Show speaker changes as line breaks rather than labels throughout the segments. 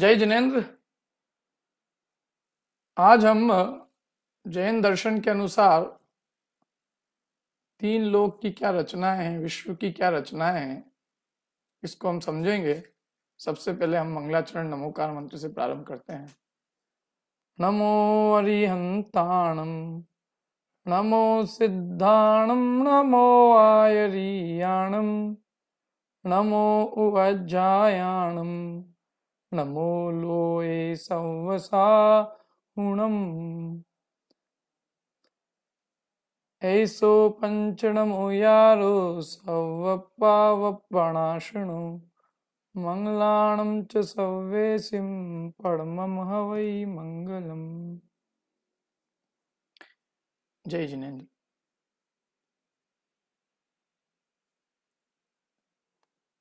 जय जिनेन्द्र आज हम जैन दर्शन के अनुसार तीन लोक की क्या रचनाएं हैं विश्व की क्या रचनाएं हैं इसको हम समझेंगे सबसे पहले हम मंगलाचरण नमोकार मंत्र से प्रारंभ करते हैं नमो अरिहंताणम नमो सिद्धाणम नमो आयरियाणम नमो उवजायाणम नमो लोए संवसाहुणम् ऐसो पञ्चणमुयारो सव्वप्पावप्पणाशृणु मङ्गलाणं च सव्वेसिं परमं हवै मङ्गलम् जय जिनेन्द्र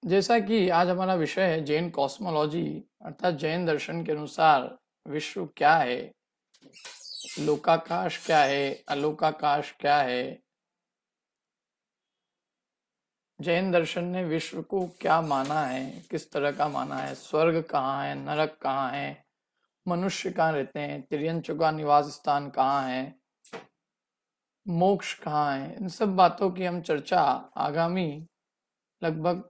जैसा कि आज हमारा विषय है जैन कॉस्मोलॉजी अर्थात जैन दर्शन के अनुसार विश्व क्या है लोकाकाश क्या है अलोकाकाश क्या है जैन दर्शन ने विश्व को क्या माना है किस तरह का माना है स्वर्ग कहाँ है नरक कहाँ है मनुष्य कहाँ रहते हैं तिरयंचु का निवास स्थान कहाँ है मोक्ष कहाँ है इन सब बातों की हम चर्चा आगामी लगभग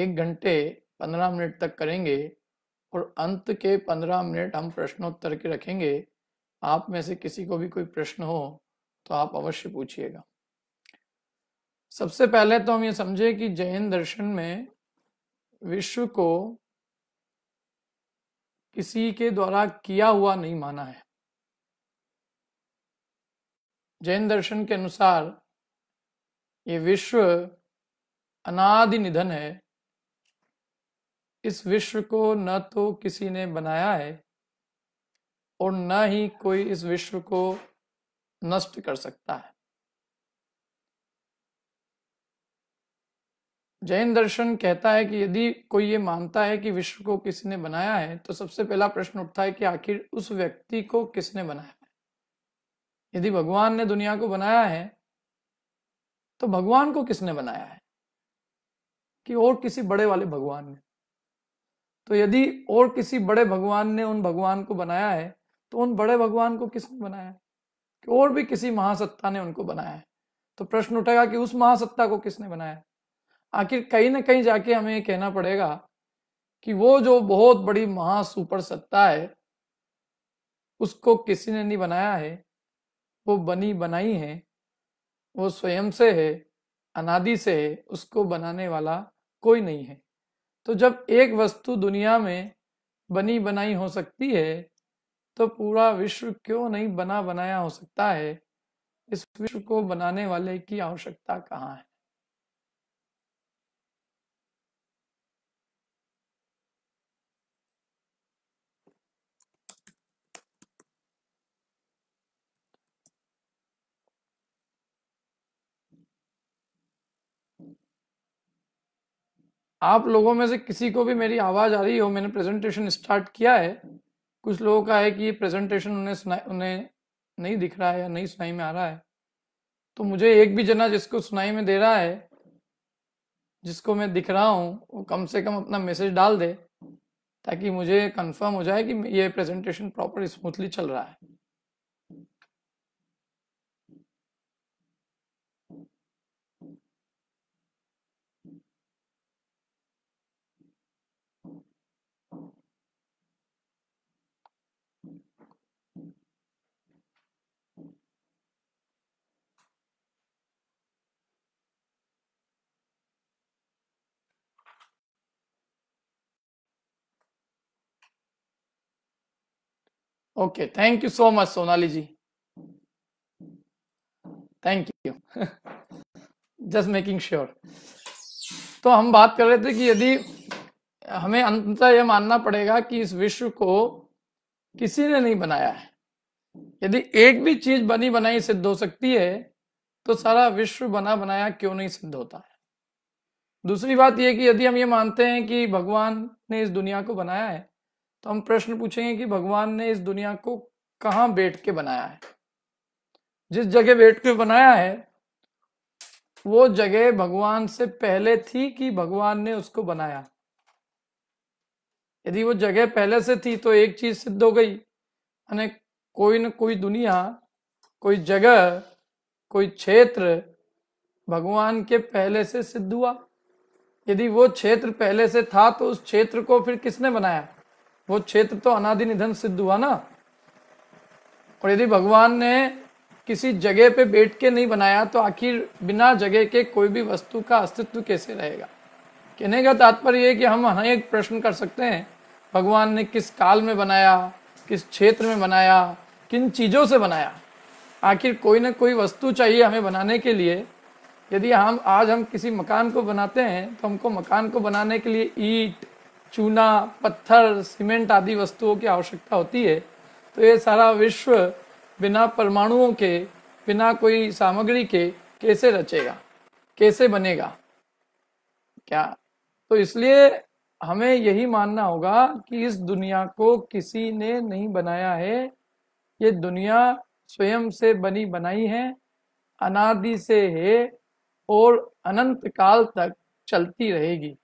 एक घंटे पंद्रह मिनट तक करेंगे और अंत के पंद्रह मिनट हम प्रश्नोत्तर के रखेंगे आप में से किसी को भी कोई प्रश्न हो तो आप अवश्य पूछिएगा सबसे पहले तो हम ये समझे कि जैन दर्शन में विश्व को किसी के द्वारा किया हुआ नहीं माना है जैन दर्शन के अनुसार ये विश्व अनादि निधन है इस विश्व को न तो किसी ने बनाया है और न ही कोई इस विश्व को नष्ट कर सकता है जैन दर्शन कहता है कि यदि कोई ये मानता है कि विश्व को किसी ने बनाया है तो सबसे पहला प्रश्न उठता है कि आखिर उस व्यक्ति को किसने बनाया है यदि भगवान ने दुनिया को बनाया है तो भगवान को किसने बनाया है कि और किसी बड़े वाले भगवान ने तो यदि और किसी बड़े भगवान ने उन भगवान को बनाया है तो उन बड़े भगवान को किसने बनाया है कि और भी किसी महासत्ता ने उनको बनाया है तो प्रश्न उठेगा कि उस महासत्ता को किसने बनाया आखिर कहीं ना कहीं जाके हमें ये कहना पड़ेगा कि वो जो बहुत बड़ी महासुपर सत्ता है उसको किसी ने नहीं बनाया है वो बनी बनाई है वो स्वयं से है अनादि से है उसको बनाने वाला कोई नहीं है तो जब एक वस्तु दुनिया में बनी बनाई हो सकती है तो पूरा विश्व क्यों नहीं बना बनाया हो सकता है इस विश्व को बनाने वाले की आवश्यकता कहाँ है आप लोगों में से किसी को भी मेरी आवाज़ आ रही हो मैंने प्रेजेंटेशन स्टार्ट किया है कुछ लोगों का है कि ये प्रेजेंटेशन उन्हें सुनाई उन्हें नहीं दिख रहा है या नहीं सुनाई में आ रहा है तो मुझे एक भी जना जिसको सुनाई में दे रहा है जिसको मैं दिख रहा हूँ वो कम से कम अपना मैसेज डाल दे ताकि मुझे कंफर्म हो जाए कि ये प्रेजेंटेशन प्रॉपर स्मूथली चल रहा है okay thank you so much Sonali ji thank you just making sure तो हम बात कर रहे थे कि यदि हमें अंततः यह मानना पड़ेगा कि इस विश्व को किसी ने नहीं बनाया है यदि एक भी चीज बनी बनाई सिद्ध हो सकती है तो सारा विश्व बना बनाया क्यों नहीं सिद्ध होता है दूसरी बात यह कि यदि हम ये मानते हैं कि भगवान ने इस दुनिया को बनाया है तो हम प्रश्न पूछेंगे कि भगवान ने इस दुनिया को कहाँ बैठ के बनाया है जिस जगह बैठ के बनाया है वो जगह भगवान से पहले थी कि भगवान ने उसको बनाया यदि वो जगह पहले से थी तो एक चीज सिद्ध हो गई यानी कोई न कोई दुनिया कोई जगह कोई क्षेत्र भगवान के पहले से सिद्ध हुआ यदि वो क्षेत्र पहले से था तो उस क्षेत्र को फिर किसने बनाया वो क्षेत्र तो अनादि निधन सिद्ध हुआ ना और यदि भगवान ने किसी जगह पे बैठ के नहीं बनाया तो आखिर बिना जगह के कोई भी वस्तु का अस्तित्व कैसे रहेगा कहने का तात्पर्य है कि हम एक प्रश्न कर सकते हैं भगवान ने किस काल में बनाया किस क्षेत्र में बनाया किन चीज़ों से बनाया आखिर कोई ना कोई वस्तु चाहिए हमें बनाने के लिए यदि हम आज हम किसी मकान को बनाते हैं तो हमको मकान को बनाने के लिए ईट चूना पत्थर सीमेंट आदि वस्तुओं की आवश्यकता होती है तो ये सारा विश्व बिना परमाणुओं के बिना कोई सामग्री के कैसे रचेगा कैसे बनेगा क्या तो इसलिए हमें यही मानना होगा कि इस दुनिया को किसी ने नहीं बनाया है ये दुनिया स्वयं से बनी बनाई है अनादि से है और अनंत काल तक चलती रहेगी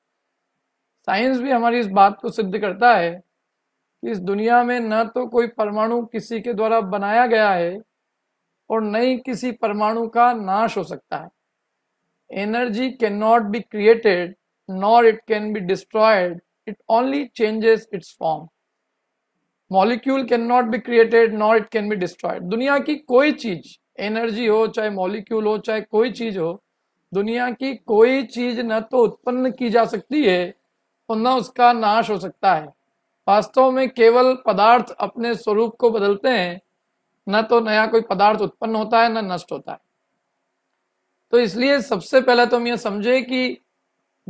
साइंस भी हमारी इस बात को सिद्ध करता है कि इस दुनिया में न तो कोई परमाणु किसी के द्वारा बनाया गया है और न ही किसी परमाणु का नाश हो सकता है energy can not be created nor it can be destroyed it only changes its form molecule can not be created not it can be destroyed दुनिया की कोई चीज एनर्जी हो चाहे मॉलिक्यूल हो चाहे कोई चीज हो दुनिया की कोई चीज न तो उत्पन्न की जा सकती है पुनः उसका नाश हो सकता है वास्तव में केवल पदार्थ अपने स्वरूप को बदलते हैं न तो नया कोई पदार्थ उत्पन्न होता है न नष्ट होता है तो इसलिए सबसे पहले तो हम यह समझे कि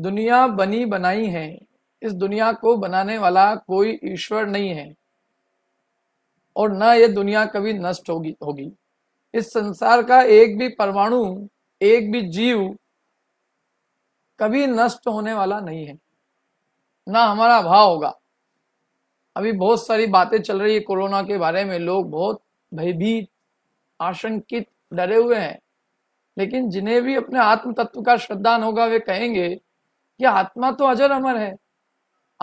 दुनिया बनी बनाई है इस दुनिया को बनाने वाला कोई ईश्वर नहीं है और न ये दुनिया कभी नष्ट होगी होगी इस संसार का एक भी परमाणु एक भी जीव कभी नष्ट होने वाला नहीं है ना हमारा अभाव होगा अभी बहुत सारी बातें चल रही है कोरोना के बारे में लोग बहुत भयभीत आशंकित डरे हुए हैं लेकिन जिन्हें भी अपने आत्म तत्व का श्रद्धान होगा वे कहेंगे कि आत्मा तो अजर अमर है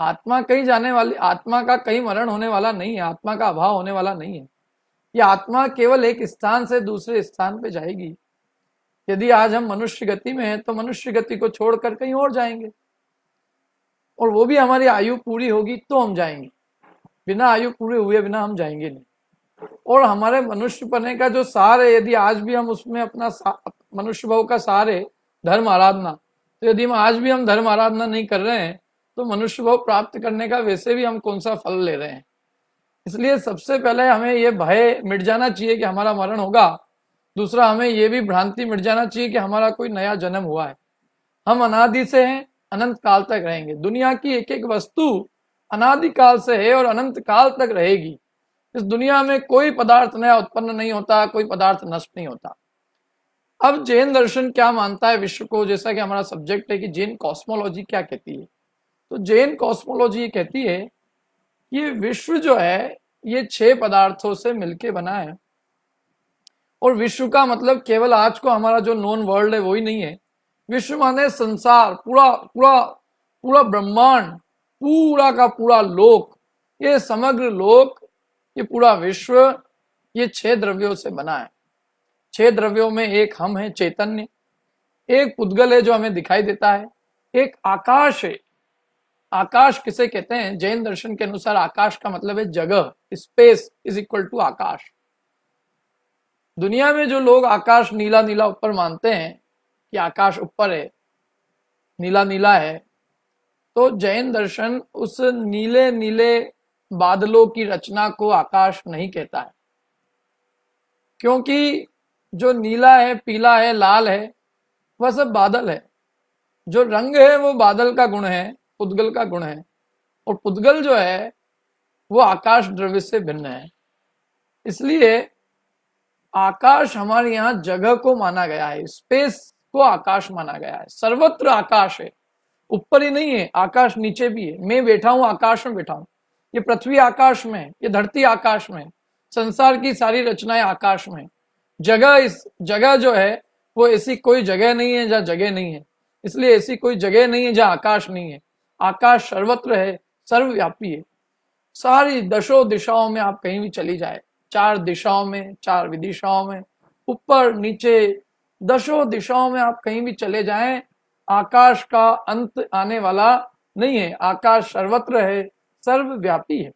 आत्मा कहीं जाने वाली आत्मा का कहीं मरण होने वाला नहीं है आत्मा का अभाव होने वाला नहीं है ये आत्मा केवल एक स्थान से दूसरे स्थान पर जाएगी यदि आज हम मनुष्य गति में हैं तो मनुष्य गति को छोड़कर कहीं और जाएंगे और वो भी हमारी आयु पूरी होगी तो हम जाएंगे बिना आयु पूरे हुए बिना हम जाएंगे नहीं और हमारे मनुष्य पने का जो सार है यदि आज भी हम उसमें अपना मनुष्य भाव का सार है धर्म आराधना तो यदि हम आज भी हम धर्म आराधना नहीं कर रहे हैं तो मनुष्य भाव प्राप्त करने का वैसे भी हम कौन सा फल ले रहे हैं इसलिए सबसे पहले हमें ये भय मिट जाना चाहिए कि हमारा मरण होगा दूसरा हमें ये भी भ्रांति मिट जाना चाहिए कि हमारा कोई नया जन्म हुआ है हम अनादि से हैं अनंत काल तक रहेंगे दुनिया की एक एक वस्तु अनादिकाल से है और अनंत काल तक रहेगी इस दुनिया में कोई पदार्थ नया उत्पन्न नहीं होता कोई पदार्थ नष्ट नहीं होता अब जैन दर्शन क्या मानता है विश्व को जैसा कि हमारा सब्जेक्ट है कि जैन कॉस्मोलॉजी क्या कहती है तो जैन कॉस्मोलॉजी कहती है ये विश्व जो है ये छह पदार्थों से मिलके बना है और विश्व का मतलब केवल आज को हमारा जो नॉन वर्ल्ड है वही नहीं है विश्व माने संसार पूरा पूरा पूरा ब्रह्मांड पूरा का पूरा लोक ये समग्र लोक ये पूरा विश्व ये छह द्रव्यों से बना है छह द्रव्यों में एक हम है चैतन्य एक पुद्गल है जो हमें दिखाई देता है एक आकाश है आकाश किसे कहते हैं जैन दर्शन के अनुसार आकाश का मतलब है जगह स्पेस इज इक्वल टू आकाश दुनिया में जो लोग आकाश नीला नीला ऊपर मानते हैं कि आकाश ऊपर है नीला नीला है तो जैन दर्शन उस नीले नीले बादलों की रचना को आकाश नहीं कहता है क्योंकि जो नीला है पीला है लाल है वह सब बादल है जो रंग है वो बादल का गुण है पुद्गल का गुण है और पुद्गल जो है वो आकाश द्रव्य से भिन्न है इसलिए आकाश हमारे यहाँ जगह को माना गया है स्पेस को तो आकाश माना गया है सर्वत्र आकाश है ऊपर ही नहीं है आकाश नीचे भी है मैं बैठा हूं आकाश में बैठा हूं ये पृथ्वी आकाश में ये धरती आकाश में संसार की सारी रचनाएं आकाश में जगह इस जगह जो है वो ऐसी कोई जगह नहीं है जहाँ जगह नहीं है इसलिए ऐसी कोई जगह नहीं है जहाँ आकाश नहीं है आकाश सर्वत्र है सर्वव्यापी है सारी दशो दिशाओं में आप कहीं भी चली जाए चार दिशाओं में चार विदिशाओं में ऊपर नीचे दशों दिशाओं में आप कहीं भी चले जाएं आकाश का अंत आने वाला नहीं है आकाश सर्वत्र है सर्वव्यापी है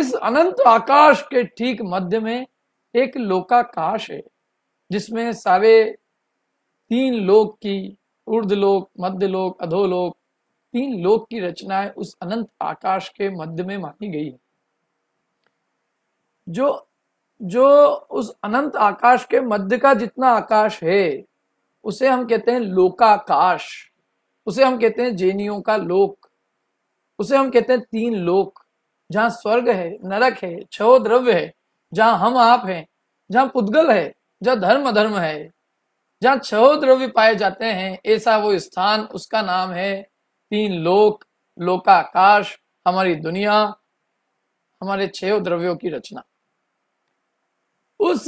इस अनंत आकाश के ठीक मध्य में एक लोकाकाश है जिसमें सारे तीन लोक की ऊर्ध लोक मध्य लोक अधोलोक तीन लोक की रचनाएं उस अनंत आकाश के मध्य में मानी गई है जो जो उस अनंत आकाश के मध्य का जितना आकाश है उसे हम कहते हैं लोकाकाश उसे हम कहते हैं जेनियों का लोक उसे हम कहते हैं तीन लोक जहाँ स्वर्ग है नरक है छो द्रव्य है जहां हम आप हैं जहां पुद्गल है जहां धर्म धर्म है जहां छो द्रव्य पाए जाते हैं ऐसा वो स्थान उसका नाम है तीन लोक लोकाकाश हमारी दुनिया हमारे छह द्रव्यों की रचना उस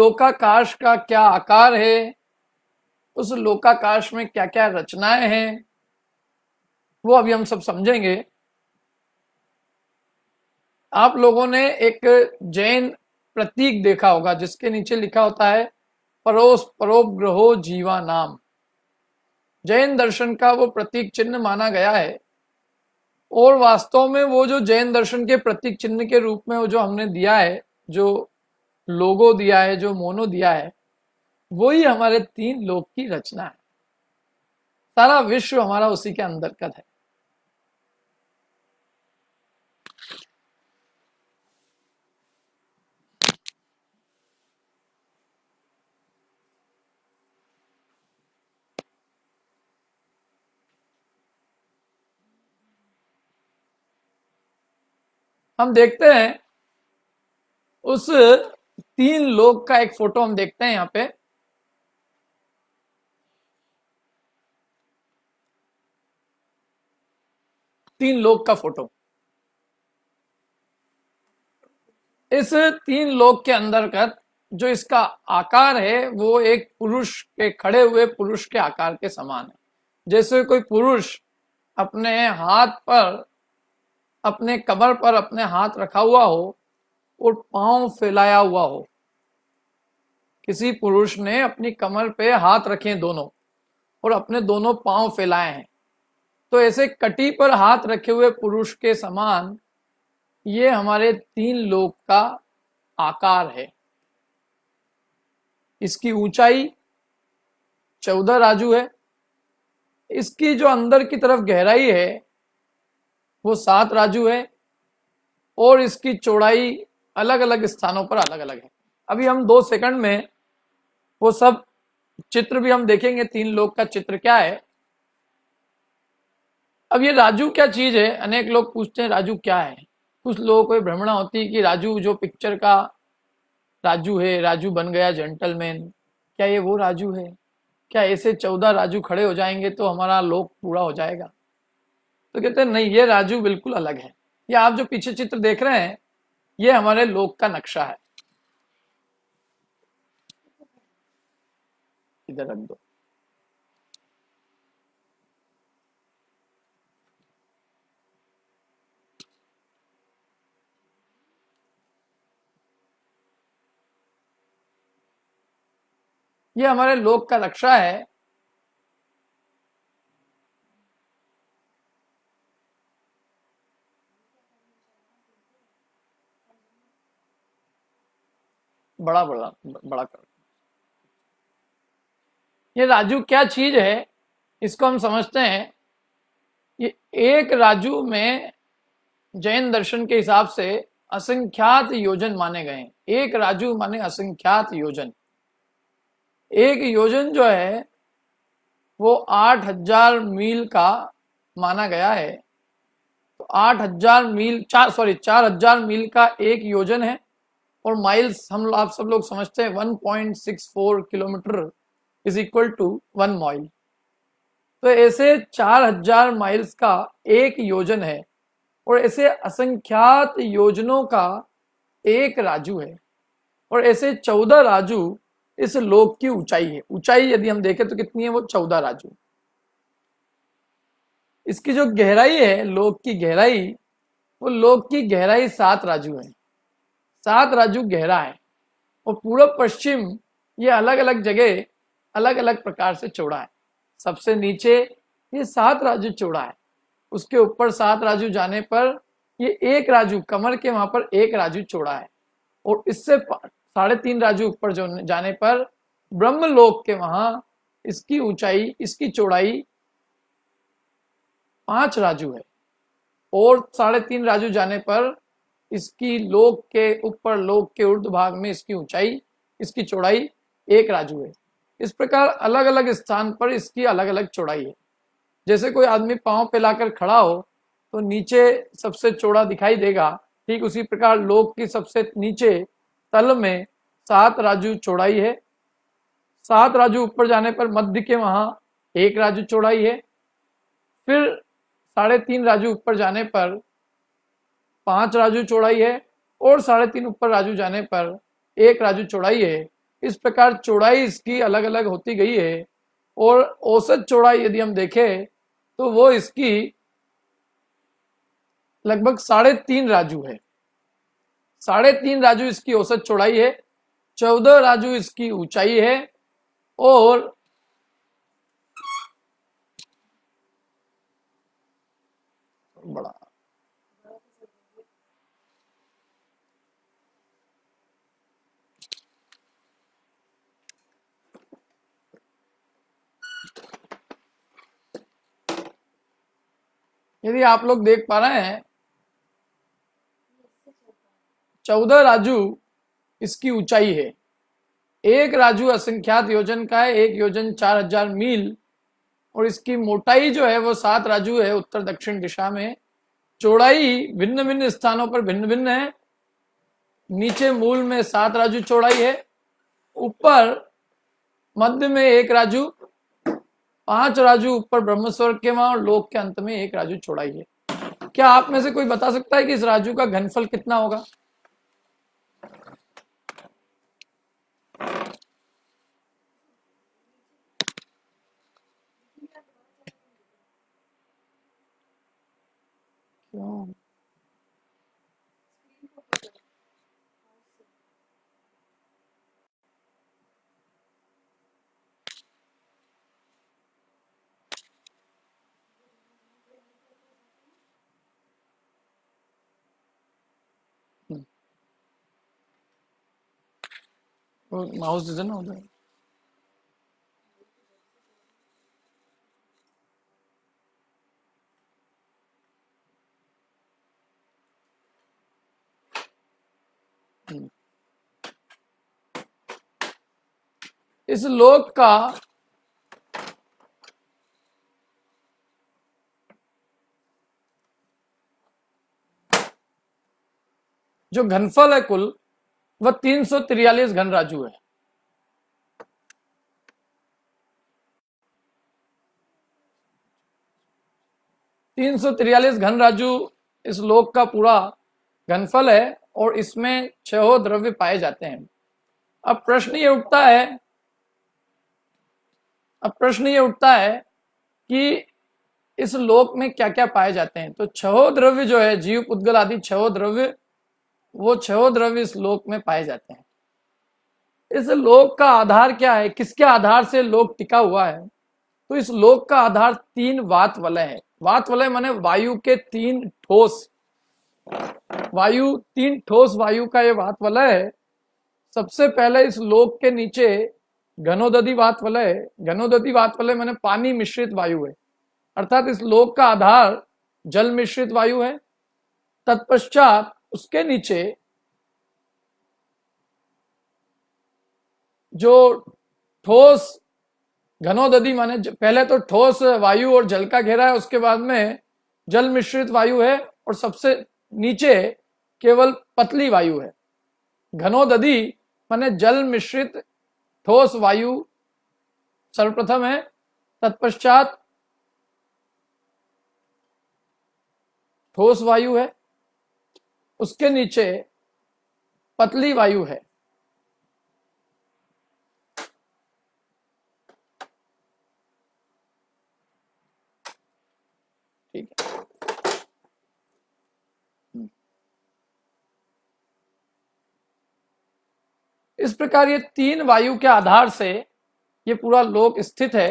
लोकाकाश का क्या आकार है उस लोकाकाश में क्या क्या रचनाएं हैं वो अभी हम सब समझेंगे आप लोगों ने एक जैन प्रतीक देखा होगा जिसके नीचे लिखा होता है परोस ग्रहो जीवा नाम जैन दर्शन का वो प्रतीक चिन्ह माना गया है और वास्तव में वो जो जैन दर्शन के प्रतीक चिन्ह के रूप में वो जो हमने दिया है जो लोगो दिया है जो मोनो दिया है वो ही हमारे तीन लोग की रचना है सारा विश्व हमारा उसी के अंतर्गत है हम देखते हैं उस तीन लोग का एक फोटो हम देखते हैं यहां पे तीन लोग का फोटो इस तीन लोग के अंदर का जो इसका आकार है वो एक पुरुष के खड़े हुए पुरुष के आकार के समान है जैसे कोई पुरुष अपने हाथ पर अपने कमर पर अपने हाथ रखा हुआ हो और पांव फैलाया हुआ हो किसी पुरुष ने अपनी कमर पे हाथ रखे दोनों और अपने दोनों पांव फैलाए हैं तो ऐसे कटी पर हाथ रखे हुए पुरुष के समान ये हमारे तीन लोक का आकार है इसकी ऊंचाई चौदह राजू है इसकी जो अंदर की तरफ गहराई है वो सात राजू है और इसकी चौड़ाई अलग अलग स्थानों पर अलग अलग है अभी हम दो सेकंड में वो सब चित्र भी हम देखेंगे तीन लोग का चित्र क्या है अब ये राजू क्या चीज है अनेक लोग पूछते हैं राजू क्या है कुछ लोगों को भ्रमणा होती है कि राजू जो पिक्चर का राजू है राजू बन गया जेंटलमैन क्या ये वो राजू है क्या ऐसे चौदह राजू खड़े हो जाएंगे तो हमारा लोक पूरा हो जाएगा तो कहते हैं नहीं ये राजू बिल्कुल अलग है ये आप जो पीछे चित्र देख रहे हैं ये हमारे लोक का नक्शा है इधर रख दो ये हमारे लोक का नक्शा है बड़ा बड़ा बड़ा कर ये राजू क्या चीज है इसको हम समझते हैं ये एक राजू में जैन दर्शन के हिसाब से असंख्यात योजन माने गए एक राजू माने असंख्यात योजन एक योजन जो है वो आठ हजार मील का माना गया है तो आठ हजार मील चार सॉरी चार हजार मील का एक योजन है और माइल्स हम आप सब लोग समझते हैं 1.64 kilometre is equal to one mile तो ऐसे चार हजार माइल्स का एक योजन है और ऐसे असंख्यात योजनों का एक राजू है और ऐसे चौदह राजू इस लोक की ऊंचाई है ऊंचाई यदि हम देखें तो कितनी है वो चौदह राजू इसकी जो गहराई है लोक की गहराई वो लोक की गहराई सात राजू है सात राजू गहरा है और पूरब पश्चिम ये अलग अलग जगह अलग अलग प्रकार से चौड़ा है सबसे नीचे ये सात राजू चौड़ा है उसके ऊपर सात राजू जाने पर ये एक राजू कमर के वहां पर एक राजू चौड़ा है और इससे साढ़े तीन राजू ऊपर जाने पर ब्रह्मलोक के वहां इसकी ऊंचाई इसकी चौड़ाई पांच राजू है और साढ़े तीन राजू जाने पर इसकी लोक के ऊपर लोक के उर्द भाग में इसकी ऊंचाई इसकी चौड़ाई एक राजू है इस प्रकार अलग अलग स्थान पर इसकी अलग अलग चौड़ाई है जैसे कोई आदमी पाँव फैलाकर खड़ा हो तो नीचे सबसे चौड़ा दिखाई देगा ठीक उसी प्रकार लोक की सबसे नीचे तल में सात राजू चौड़ाई है सात राजू ऊपर जाने पर मध्य के वहां एक राजू चौड़ाई है फिर साढ़े तीन राजू ऊपर जाने पर पांच राजू चौड़ाई है और साढ़े तीन ऊपर राजू जाने पर एक राजू चौड़ाई है इस प्रकार चौड़ाई इसकी अलग अलग होती गई है और औसत चौड़ाई यदि हम देखें तो वो इसकी लगभग साढ़े तीन राजू है साढ़े तीन राजू इसकी औसत चौड़ाई है चौदह राजू इसकी ऊंचाई है और बड़ा यदि आप लोग देख पा रहे हैं चौदह राजू इसकी ऊंचाई है एक राजू असंख्यात योजन का है एक योजन चार हजार मील और इसकी मोटाई जो है वो सात राजू है उत्तर दक्षिण दिशा में चौड़ाई भिन्न भिन्न स्थानों पर भिन्न भिन्न है नीचे मूल में सात राजू चौड़ाई है ऊपर मध्य में एक राजू पांच राजू ऊपर ब्रह्म स्वर्ग के वहां और लोक के अंत में एक राजू छोड़ाइए क्या आप में से कोई बता सकता है कि इस राजू का घनफल कितना होगा क्यों माउस डिजन हो जाए हम्म। इस लोक का जो घनफल है कुल वह तीन सौ तिरयालीस घनराजू है तीन सौ तिरयालीस घनराजू इस लोक का पूरा घनफल है और इसमें छह द्रव्य पाए जाते हैं अब प्रश्न ये उठता है अब प्रश्न ये उठता है कि इस लोक में क्या क्या पाए जाते हैं तो छह द्रव्य जो है जीव पुद्गल आदि छह द्रव्य वो छो द्रव्य इस लोक में पाए जाते हैं इस लोक का आधार क्या है किसके आधार से लोक टिका हुआ है तो इस लोक का आधार तीन वात वलय है वात वलय माने वायु के तीन ठोस वायु तीन ठोस वायु का ये वात वलय है सबसे पहले इस लोक के नीचे घनोदी वात वलय है घनोदी वात वलय माने पानी मिश्रित वायु है अर्थात इस लोक का आधार जल मिश्रित वायु है तत्पश्चात उसके नीचे जो ठोस घनोदधि माने पहले तो ठोस वायु और जल का घेरा है उसके बाद में जल मिश्रित वायु है और सबसे नीचे केवल पतली वायु है घनोदधि माने जल मिश्रित ठोस वायु सर्वप्रथम है तत्पश्चात ठोस वायु है उसके नीचे पतली वायु है ठीक है हम्म। इस प्रकार ये तीन वायु के आधार से ये पूरा लोक स्थित है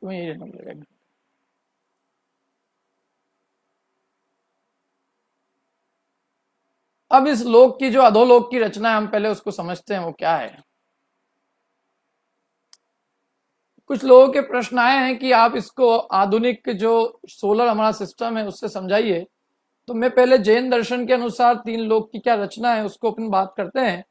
तुम्हें तो ये नंबर लगेगा अब इस लोक की जो अधोलोक की रचना है हम पहले उसको समझते हैं वो क्या है कुछ लोगों के प्रश्न आए हैं कि आप इसको आधुनिक जो सोलर हमारा सिस्टम है उससे समझाइए तो मैं पहले जैन दर्शन के अनुसार तीन लोक की क्या रचना है उसको अपन बात करते हैं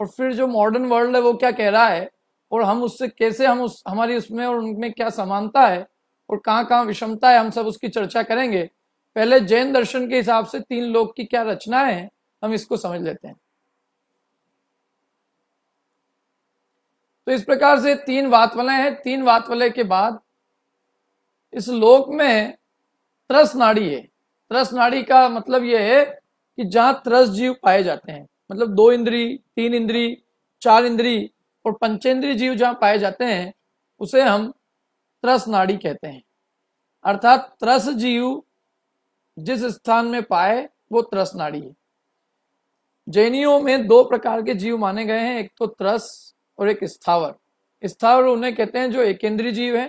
और फिर जो मॉडर्न वर्ल्ड है वो क्या कह रहा है और हम उससे कैसे हम उस हमारी उसमें और उनमें क्या समानता है और कहाँ कहाँ विषमता है हम सब उसकी चर्चा करेंगे पहले जैन दर्शन के हिसाब से तीन लोक की क्या रचना है हम इसको समझ लेते हैं तो इस प्रकार से तीन वातवलय हैं तीन वातवलय के बाद इस लोक में त्रस नाड़ी है त्रस नाड़ी का मतलब यह है कि जहां त्रस जीव पाए जाते हैं मतलब दो इंद्री तीन इंद्री चार इंद्री और पंचेंद्री जीव जहां पाए जाते हैं उसे हम त्रस नाड़ी कहते हैं अर्थात त्रस जीव जिस स्थान में पाए वो त्रस नाड़ी है जैनियों में दो प्रकार के जीव माने गए हैं एक तो त्रस और एक स्थावर स्थावर उन्हें कहते हैं जो एक इंद्री जीव है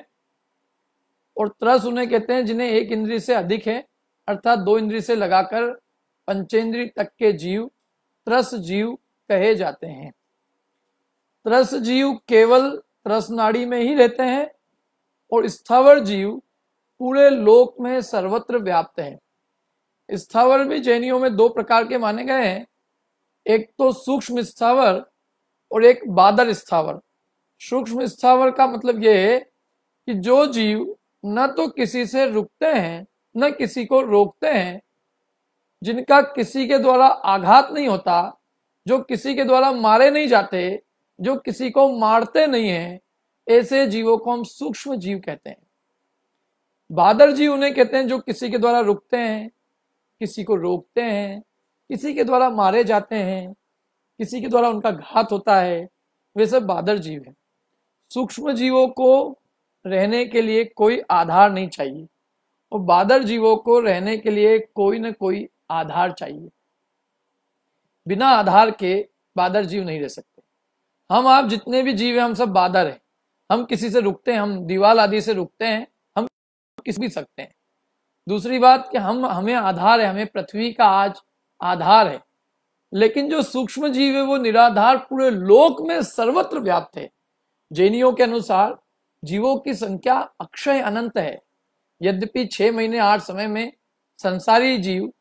और त्रस उन्हें कहते हैं जिन्हें एक इंद्री से अधिक है अर्थात दो इंद्री से लगाकर पंचेंद्रिय तक के जीव त्रस जीव कहे जाते हैं त्रस जीव केवल त्रस नाड़ी में ही रहते हैं और स्थावर जीव पूरे लोक में सर्वत्र व्याप्त है स्थावर भी जैनियों में दो प्रकार के माने गए हैं एक तो सूक्ष्म स्थावर और एक बादल स्थावर सूक्ष्म स्थावर का मतलब यह है कि जो जीव न तो किसी से रुकते हैं न किसी को रोकते हैं जिनका किसी के द्वारा आघात नहीं होता जो किसी के द्वारा मारे नहीं जाते जो किसी को मारते नहीं है ऐसे जीवों को हम सूक्ष्म जीव कहते हैं बादल जीव उन्हें कहते हैं जो किसी के द्वारा रुकते हैं किसी को रोकते हैं किसी के द्वारा मारे जाते हैं किसी के द्वारा उनका घात होता है वे सब बादर जीव हैं सूक्ष्म जीवों को रहने के लिए कोई आधार नहीं चाहिए और बादर जीवों को रहने के लिए कोई ना कोई आधार चाहिए बिना आधार के बादर जीव नहीं रह सकते हम आप जितने भी जीव हैं हम सब बादर हैं हम किसी से रुकते हैं हम दीवाल आदि से रुकते हैं हम किस भी सकते हैं दूसरी बात कि हम हमें आधार है हमें पृथ्वी का आज आधार है लेकिन जो सूक्ष्म जीव है वो निराधार पूरे लोक में सर्वत्र व्याप्त है जैनियों के अनुसार जीवों की संख्या अक्षय अनंत है यद्यपि छह महीने आठ समय में संसारी जीव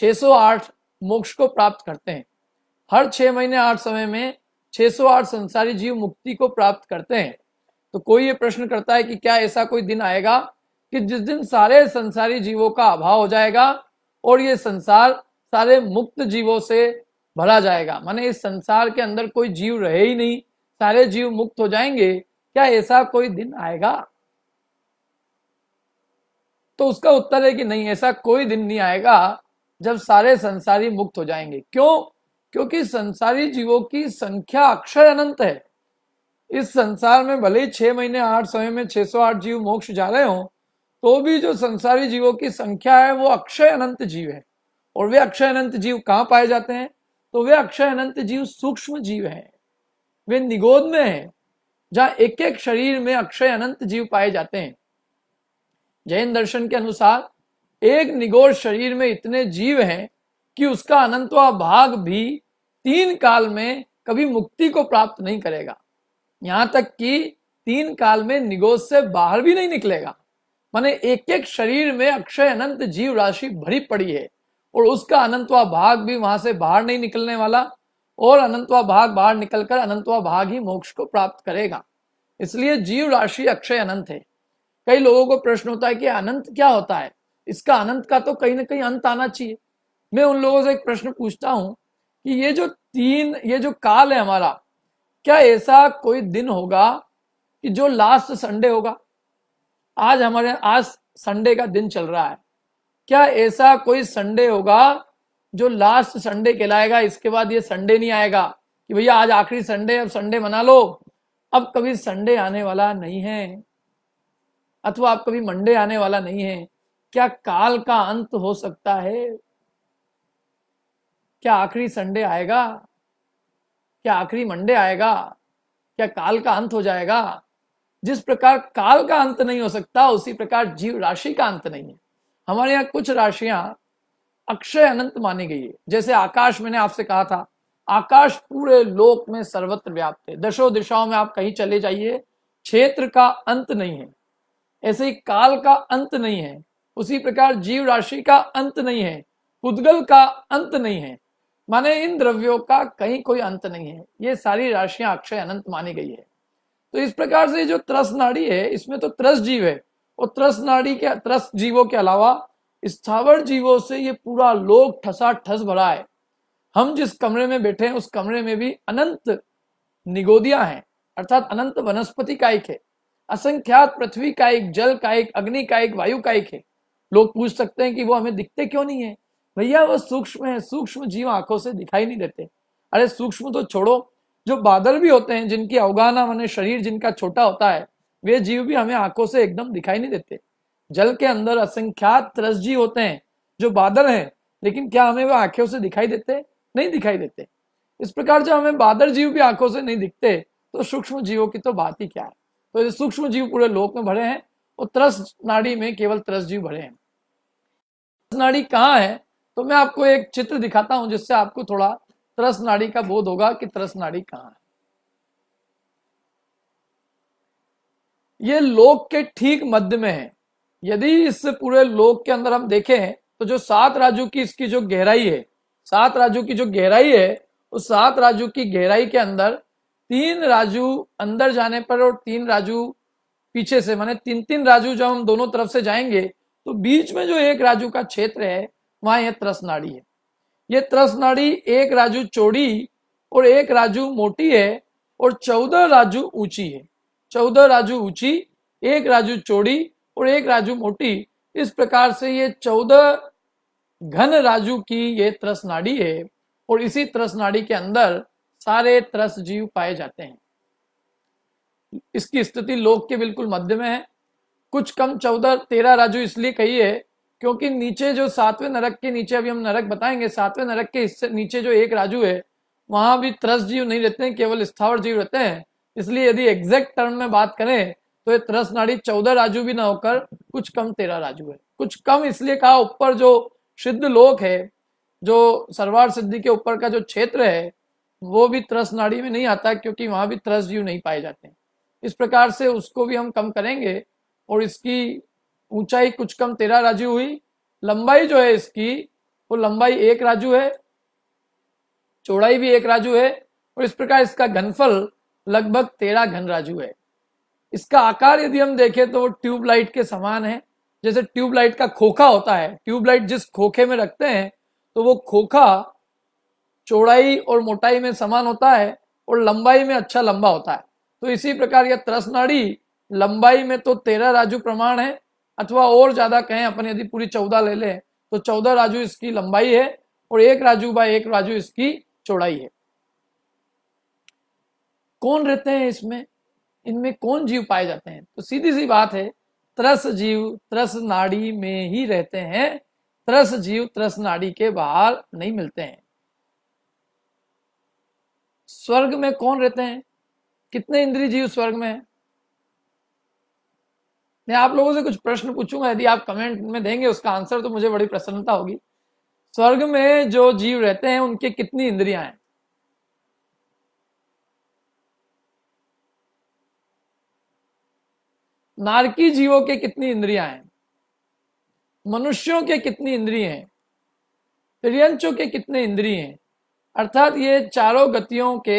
608 मोक्ष को प्राप्त करते हैं हर छह महीने आठ समय में 608 संसारी जीव मुक्ति को प्राप्त करते हैं तो कोई ये प्रश्न करता है कि क्या ऐसा कोई दिन आएगा कि जिस दिन सारे संसारी जीवों का अभाव हो जाएगा और ये संसार सारे मुक्त जीवों से भरा जाएगा माने इस संसार के अंदर कोई जीव रहे ही नहीं सारे जीव मुक्त हो जाएंगे क्या ऐसा कोई दिन आएगा तो उसका उत्तर है कि नहीं ऐसा कोई दिन नहीं आएगा जब सारे संसारी मुक्त हो जाएंगे क्यों क्योंकि संसारी जीवों की संख्या अक्षर अनंत है इस संसार में भले ही छह महीने आठ समय में सौ आठ जीव मोक्ष जा रहे हो तो भी जो संसारी जीवों की संख्या है वो अक्षय अनंत जीव है और वे अक्षय अनंत जीव कहाँ पाए जाते हैं तो वे अक्षय अनंत जीव सूक्ष्म जीव हैं वे निगोद में हैं जहाँ एक एक शरीर में अक्षय अनंत जीव पाए जाते हैं जैन दर्शन के अनुसार एक निगोद शरीर में इतने जीव हैं कि उसका अनंतवा भाग भी तीन काल में कभी मुक्ति को प्राप्त नहीं करेगा यहां तक कि तीन काल में निगोद से बाहर भी नहीं निकलेगा माने एक एक शरीर में अक्षय अनंत जीव राशि भरी पड़ी है और उसका अनंतवा भाग भी वहां से बाहर नहीं निकलने वाला और अनंतवा भाग बाहर निकलकर अनंतवा भाग ही मोक्ष को प्राप्त करेगा इसलिए जीव राशि अक्षय अनंत है कई लोगों को प्रश्न होता है कि अनंत क्या होता है इसका अनंत का तो कहीं ना कहीं अंत आना चाहिए मैं उन लोगों से एक प्रश्न पूछता हूं कि ये जो तीन ये जो काल है हमारा क्या ऐसा कोई दिन होगा कि जो लास्ट संडे होगा आज हमारे आज संडे का दिन चल रहा है क्या ऐसा कोई संडे होगा जो लास्ट संडे कहलाएगा इसके बाद ये संडे नहीं आएगा कि भैया आज आखिरी संडे अब संडे मना लो अब कभी संडे आने वाला नहीं है अथवा अब कभी मंडे आने वाला नहीं है क्या काल का अंत हो सकता है क्या आखिरी संडे आएगा क्या आखिरी मंडे आएगा क्या काल का अंत हो जाएगा जिस प्रकार काल का अंत नहीं हो सकता उसी प्रकार जीव राशि का अंत नहीं है हमारे यहाँ कुछ राशियां अक्षय अनंत मानी गई है जैसे आकाश मैंने आपसे कहा था आकाश पूरे लोक में सर्वत्र व्याप्त है दशो दिशाओं में आप कहीं चले जाइए क्षेत्र का अंत नहीं है ऐसे ही काल का अंत नहीं है उसी प्रकार जीव राशि का अंत नहीं है पुद्गल का अंत नहीं है माने इन द्रव्यों का कहीं कोई अंत नहीं है ये सारी राशियां अक्षय अनंत मानी गई है तो इस प्रकार से जो त्रस नाड़ी है इसमें तो त्रस जीव है और त्रस नाड़ी के त्रस जीवों के अलावा स्थावर जीवों से ये पूरा लोक ठसा ठस भरा है हम जिस कमरे में बैठे हैं उस कमरे में भी अनंत निगोदिया हैं अर्थात अनंत वनस्पति कायिक है असंख्यात पृथ्वी कायिक जल कायिक अग्नि कायिक वायु कायिक है लोग पूछ सकते हैं कि वो हमें दिखते क्यों नहीं है भैया वो सूक्ष्म है सूक्ष्म जीव आंखों से दिखाई नहीं देते अरे सूक्ष्म तो छोड़ो जो बादल भी होते हैं जिनकी अवगाना मन शरीर जिनका छोटा होता है वे जीव भी हमें आंखों से एकदम दिखाई नहीं देते जल के अंदर असंख्यात त्रस जीव होते हैं जो बादल हैं लेकिन क्या हमें वे आंखों से दिखाई देते नहीं दिखाई देते इस प्रकार जब हमें बादल जीव भी आंखों से नहीं दिखते तो सूक्ष्म जीवों की तो बात ही क्या है तो ये सूक्ष्म जीव पूरे लोक में भरे हैं और त्रस नाड़ी में केवल त्रस जीव भरे हैं त्रस नाड़ी कहाँ है तो मैं आपको एक चित्र दिखाता हूं जिससे आपको थोड़ा त्रस नाड़ी का बोध होगा कि त्रस नाड़ी कहां है ये लोक के ठीक मध्य में है यदि इस पूरे लोक के अंदर हम देखें तो जो सात राजू की इसकी जो गहराई है सात राजू की जो गहराई है उस सात राजू की गहराई के अंदर तीन राजू अंदर जाने पर और तीन राजू पीछे से माने तीन तीन राजू जब हम दोनों तरफ से जाएंगे तो बीच में जो एक राजू का क्षेत्र है वहां यह नाड़ी है ये त्रस नाड़ी एक राजू चौड़ी और एक राजू मोटी है और चौदह राजू ऊंची है चौदह राजू ऊंची एक राजू चौड़ी और एक राजू मोटी इस प्रकार से ये चौदह घन राजू की ये त्रस नाड़ी है और इसी त्रस नाड़ी के अंदर सारे त्रस जीव पाए जाते हैं इसकी स्थिति लोक के बिल्कुल मध्य में है कुछ कम चौदह तेरह राजू इसलिए कही है क्योंकि नीचे जो सातवें नरक के नीचे अभी हम नरक बताएंगे सातवें नरक के हिस्से नीचे जो एक राजू है वहां भी त्रस जीव नहीं रहते हैं केवल स्थावर जीव रहते हैं इसलिए यदि एग्जैक्ट टर्म में बात करें तो ये त्रस नाड़ी चौदह राजू भी ना होकर कुछ कम तेरह राजू है कुछ कम इसलिए कहा ऊपर जो सिद्ध लोक है जो सरवार सिद्धि के ऊपर का जो क्षेत्र है वो भी त्रस नाड़ी में नहीं आता क्योंकि वहां भी त्रस जीव नहीं पाए जाते इस प्रकार से उसको भी हम कम करेंगे और इसकी ऊंचाई कुछ कम तेरह राजू हुई लंबाई जो है इसकी वो लंबाई एक राजू है चौड़ाई भी एक राजू है और इस प्रकार इसका घनफल लगभग तेरह घन राजू है इसका आकार यदि हम देखें तो वो ट्यूबलाइट के समान है जैसे ट्यूबलाइट का खोखा होता है ट्यूबलाइट जिस खोखे में रखते हैं तो वो खोखा चौड़ाई और मोटाई में समान होता है और लंबाई में अच्छा लंबा होता है तो इसी प्रकार यह त्रसनाड़ी लंबाई में तो तेरह राजू प्रमाण है अथवा और ज्यादा कहें अपन यदि पूरी चौदह ले लें तो चौदह राजू इसकी लंबाई है और एक राजू बाय एक राजू इसकी चौड़ाई है कौन रहते हैं इसमें इनमें कौन जीव पाए जाते हैं तो सीधी सी बात है त्रस जीव त्रस नाड़ी में ही रहते हैं त्रस जीव त्रस नाड़ी के बाहर नहीं मिलते हैं स्वर्ग में कौन रहते हैं कितने इंद्री जीव स्वर्ग में है मैं आप लोगों से कुछ प्रश्न पूछूंगा यदि आप कमेंट में देंगे उसका आंसर तो मुझे बड़ी प्रसन्नता होगी स्वर्ग में जो जीव रहते हैं उनके कितनी इंद्रियां हैं नारकी जीवों के कितनी इंद्रियां हैं मनुष्यों के कितनी इंद्रिय हैं त्रियंचों के कितने इंद्रिय हैं अर्थात ये चारों गतियों के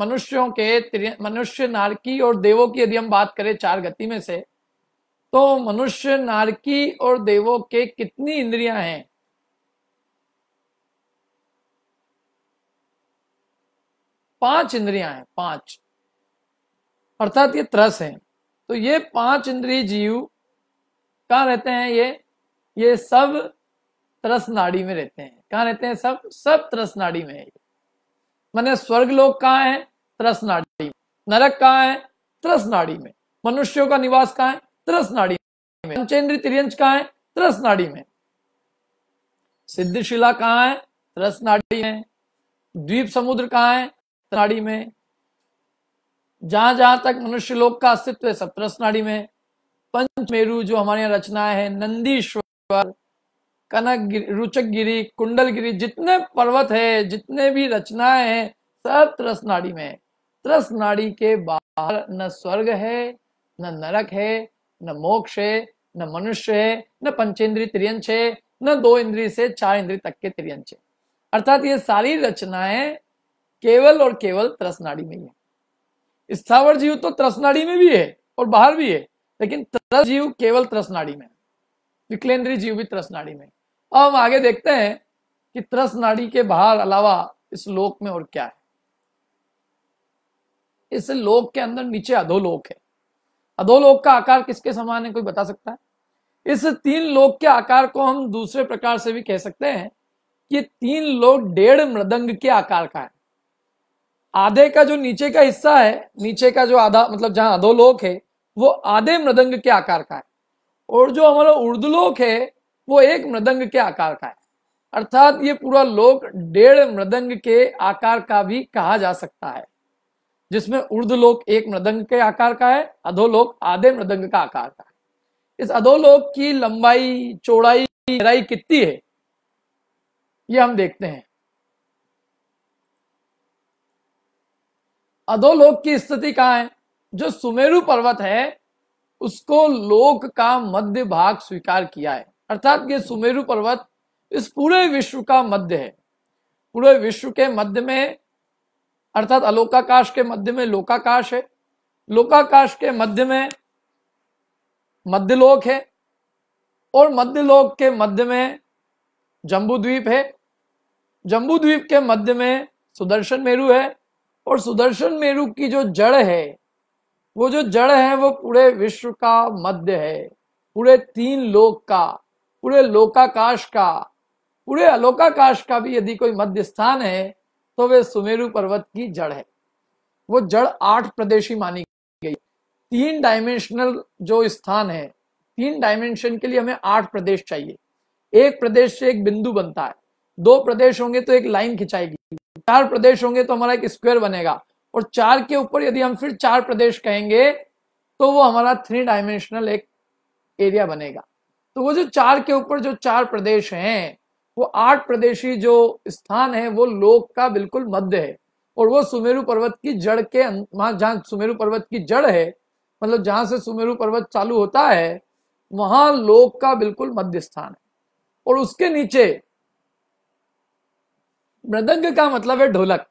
मनुष्यों के मनुष्य नारकी और देवों की यदि हम बात करें चार गति में से तो मनुष्य नारकी और देवों के कितनी इंद्रियां हैं पांच इंद्रियां हैं पांच अर्थात ये त्रस है तो ये पांच इंद्रिय जीव कहा रहते हैं ये ये सब त्रस नाड़ी में रहते हैं कहा रहते हैं सब सब त्रस नाड़ी में है मैंने स्वर्ग लोग कहा है त्रस नाड़ी नरक कहा है त्रस नाड़ी में मनुष्यों का निवास कहा है त्रस नाड़ी में पंचेंद्री त्रियंश कहा है त्रस नाड़ी में सिद्धशिला कहा है त्रस नाड़ी में द्वीप समुद्र कहा है नाड़ी में जहां जहां तक मनुष्य लोक का अस्तित्व है सब त्रस नाड़ी में पंचमेरु जो हमारे यहाँ रचनाएं है नंदीश्वर कनक रुचक गिरी कुंडल गिरी जितने पर्वत है जितने भी रचनाएं हैं सब त्रस नाड़ी में त्रस नाड़ी के बाहर न स्वर्ग है न नरक है न मोक्ष है न मनुष्य है न पंचेंद्रीय त्रियंश है न दो इंद्रिय से चार इंद्रिय तक के त्रियंश है अर्थात ये सारी रचनाएं केवल और केवल त्रसनाड़ी में ही है स्थावर जीव तो त्रसनाड़ी में भी है और बाहर भी है लेकिन त्रस जीव केवल त्रसनाड़ी में विकलेन्द्रीय जीव भी त्रसनाड़ी में अब हम आगे देखते हैं कि त्रस नाड़ी के बाहर अलावा इस लोक में और क्या है इस लोक के अंदर नीचे अधोलोक है अधोलोक का आकार किसके समान है कोई बता सकता है इस तीन लोक के आकार को हम दूसरे प्रकार से भी कह सकते हैं कि तीन लोक डेढ़ मृदंग के आकार का है आधे का जो नीचे का हिस्सा है नीचे का जो आधा मतलब जहां अधोलोक है वो आधे मृदंग के आकार का है और जो हमारा उर्दलोक है वो एक मृदंग के आकार का है अर्थात ये पूरा लोक डेढ़ मृदंग के आकार का भी कहा जा सकता है जिसमें उर्दलोक एक मृदंग के आकार का है अधोलोक आधे मृदंग का आकार का है इस अधोलोक की लंबाई चौड़ाई गहराई कितनी है ये हम देखते हैं अधोलोक की स्थिति कहां है जो सुमेरु पर्वत है उसको लोक का मध्य भाग स्वीकार किया है अर्थात ये सुमेरु पर्वत इस पूरे विश्व का मध्य है पूरे विश्व के मध्य में अर्थात अलोकाकाश के मध्य में लोकाकाश है लोकाकाश के मध्य में मध्यलोक है और मध्यलोक के मध्य में जम्बूद्वीप है जम्बूद्वीप के मध्य में सुदर्शन मेरु है और सुदर्शन मेरु की जो जड़ है वो जो जड़ है वो पूरे विश्व का मध्य है पूरे तीन लोक का पूरे लोकाकाश का पूरे अलोकाकाश का भी यदि कोई मध्य स्थान है तो वे सुमेरु पर्वत की जड़ है वो जड़ आठ प्रदेशी मानी गई तीन डायमेंशनल जो स्थान है तीन डायमेंशन के लिए हमें आठ प्रदेश चाहिए एक प्रदेश से एक बिंदु बनता है दो प्रदेश होंगे तो एक लाइन खिंचाएगी चार प्रदेश होंगे तो हमारा एक स्क्वायर बनेगा और चार के ऊपर यदि हम फिर चार प्रदेश कहेंगे तो वो हमारा थ्री डायमेंशनल एक एरिया बनेगा तो वो जो चार के ऊपर जो चार प्रदेश हैं वो आठ प्रदेशी जो स्थान है वो लोक का बिल्कुल मध्य है और वो सुमेरु पर्वत की जड़ के अं-, वहां जहाँ सुमेरु पर्वत की जड़ है मतलब जहां से सुमेरु पर्वत चालू होता है वहां लोक का बिल्कुल मध्य स्थान है और उसके नीचे मृदंग का मतलब है ढोलक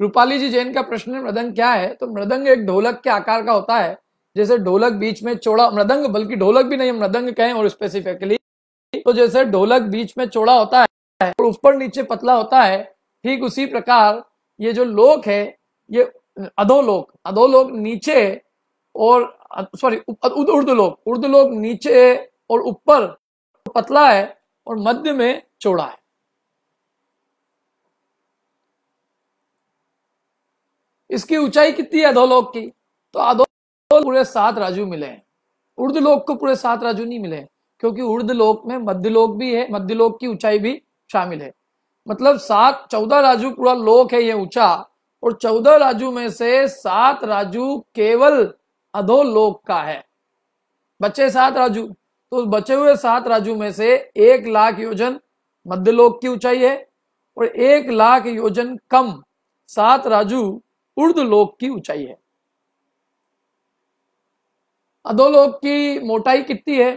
रूपाली जी जैन का प्रश्न है मृदंग क्या है तो मृदंग एक ढोलक के आकार का होता है जैसे ढोलक बीच में चौड़ा मृदंग बल्कि ढोलक भी नहीं मृदंग कहें और स्पेसिफिकली तो जैसे ढोलक बीच में चौड़ा होता है और ऊपर नीचे पतला होता है ठीक उसी प्रकार ये जो लोक है ये अधोलोक अधोलोक नीचे और सॉरी उर्दलोक उर्दलोक नीचे और ऊपर पतला है और मध्य में चौड़ा है इसकी ऊंचाई कितनी है अधोलोक की तो अधोलोक पूरे सात राजू मिले हैं उर्दलोक को पूरे सात राजू नहीं मिले हैं क्योंकि उर्द लोक में मध्य लोक भी है मध्य लोक की ऊंचाई भी शामिल है मतलब सात चौदह राजू पूरा लोक है ये ऊंचा और चौदह राजू में से सात राजू केवल अधोलोक का है बचे सात राजू तो बचे हुए सात राजू में से एक लाख योजन मध्य लोक की ऊंचाई है और एक लाख योजन कम सात राजू उर्द लोक की ऊंचाई है अधोलोक की मोटाई कितनी है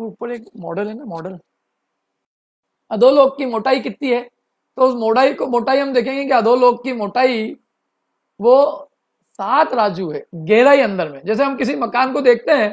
ऊपर एक मॉडल है ना मॉडल अधोलोक हाँ, की मोटाई कितनी है तो उस मोटाई को मोटाई हम देखेंगे कि अधोलोक की मोटाई वो सात राजू है गहराई अंदर में जैसे हम किसी मकान को देखते हैं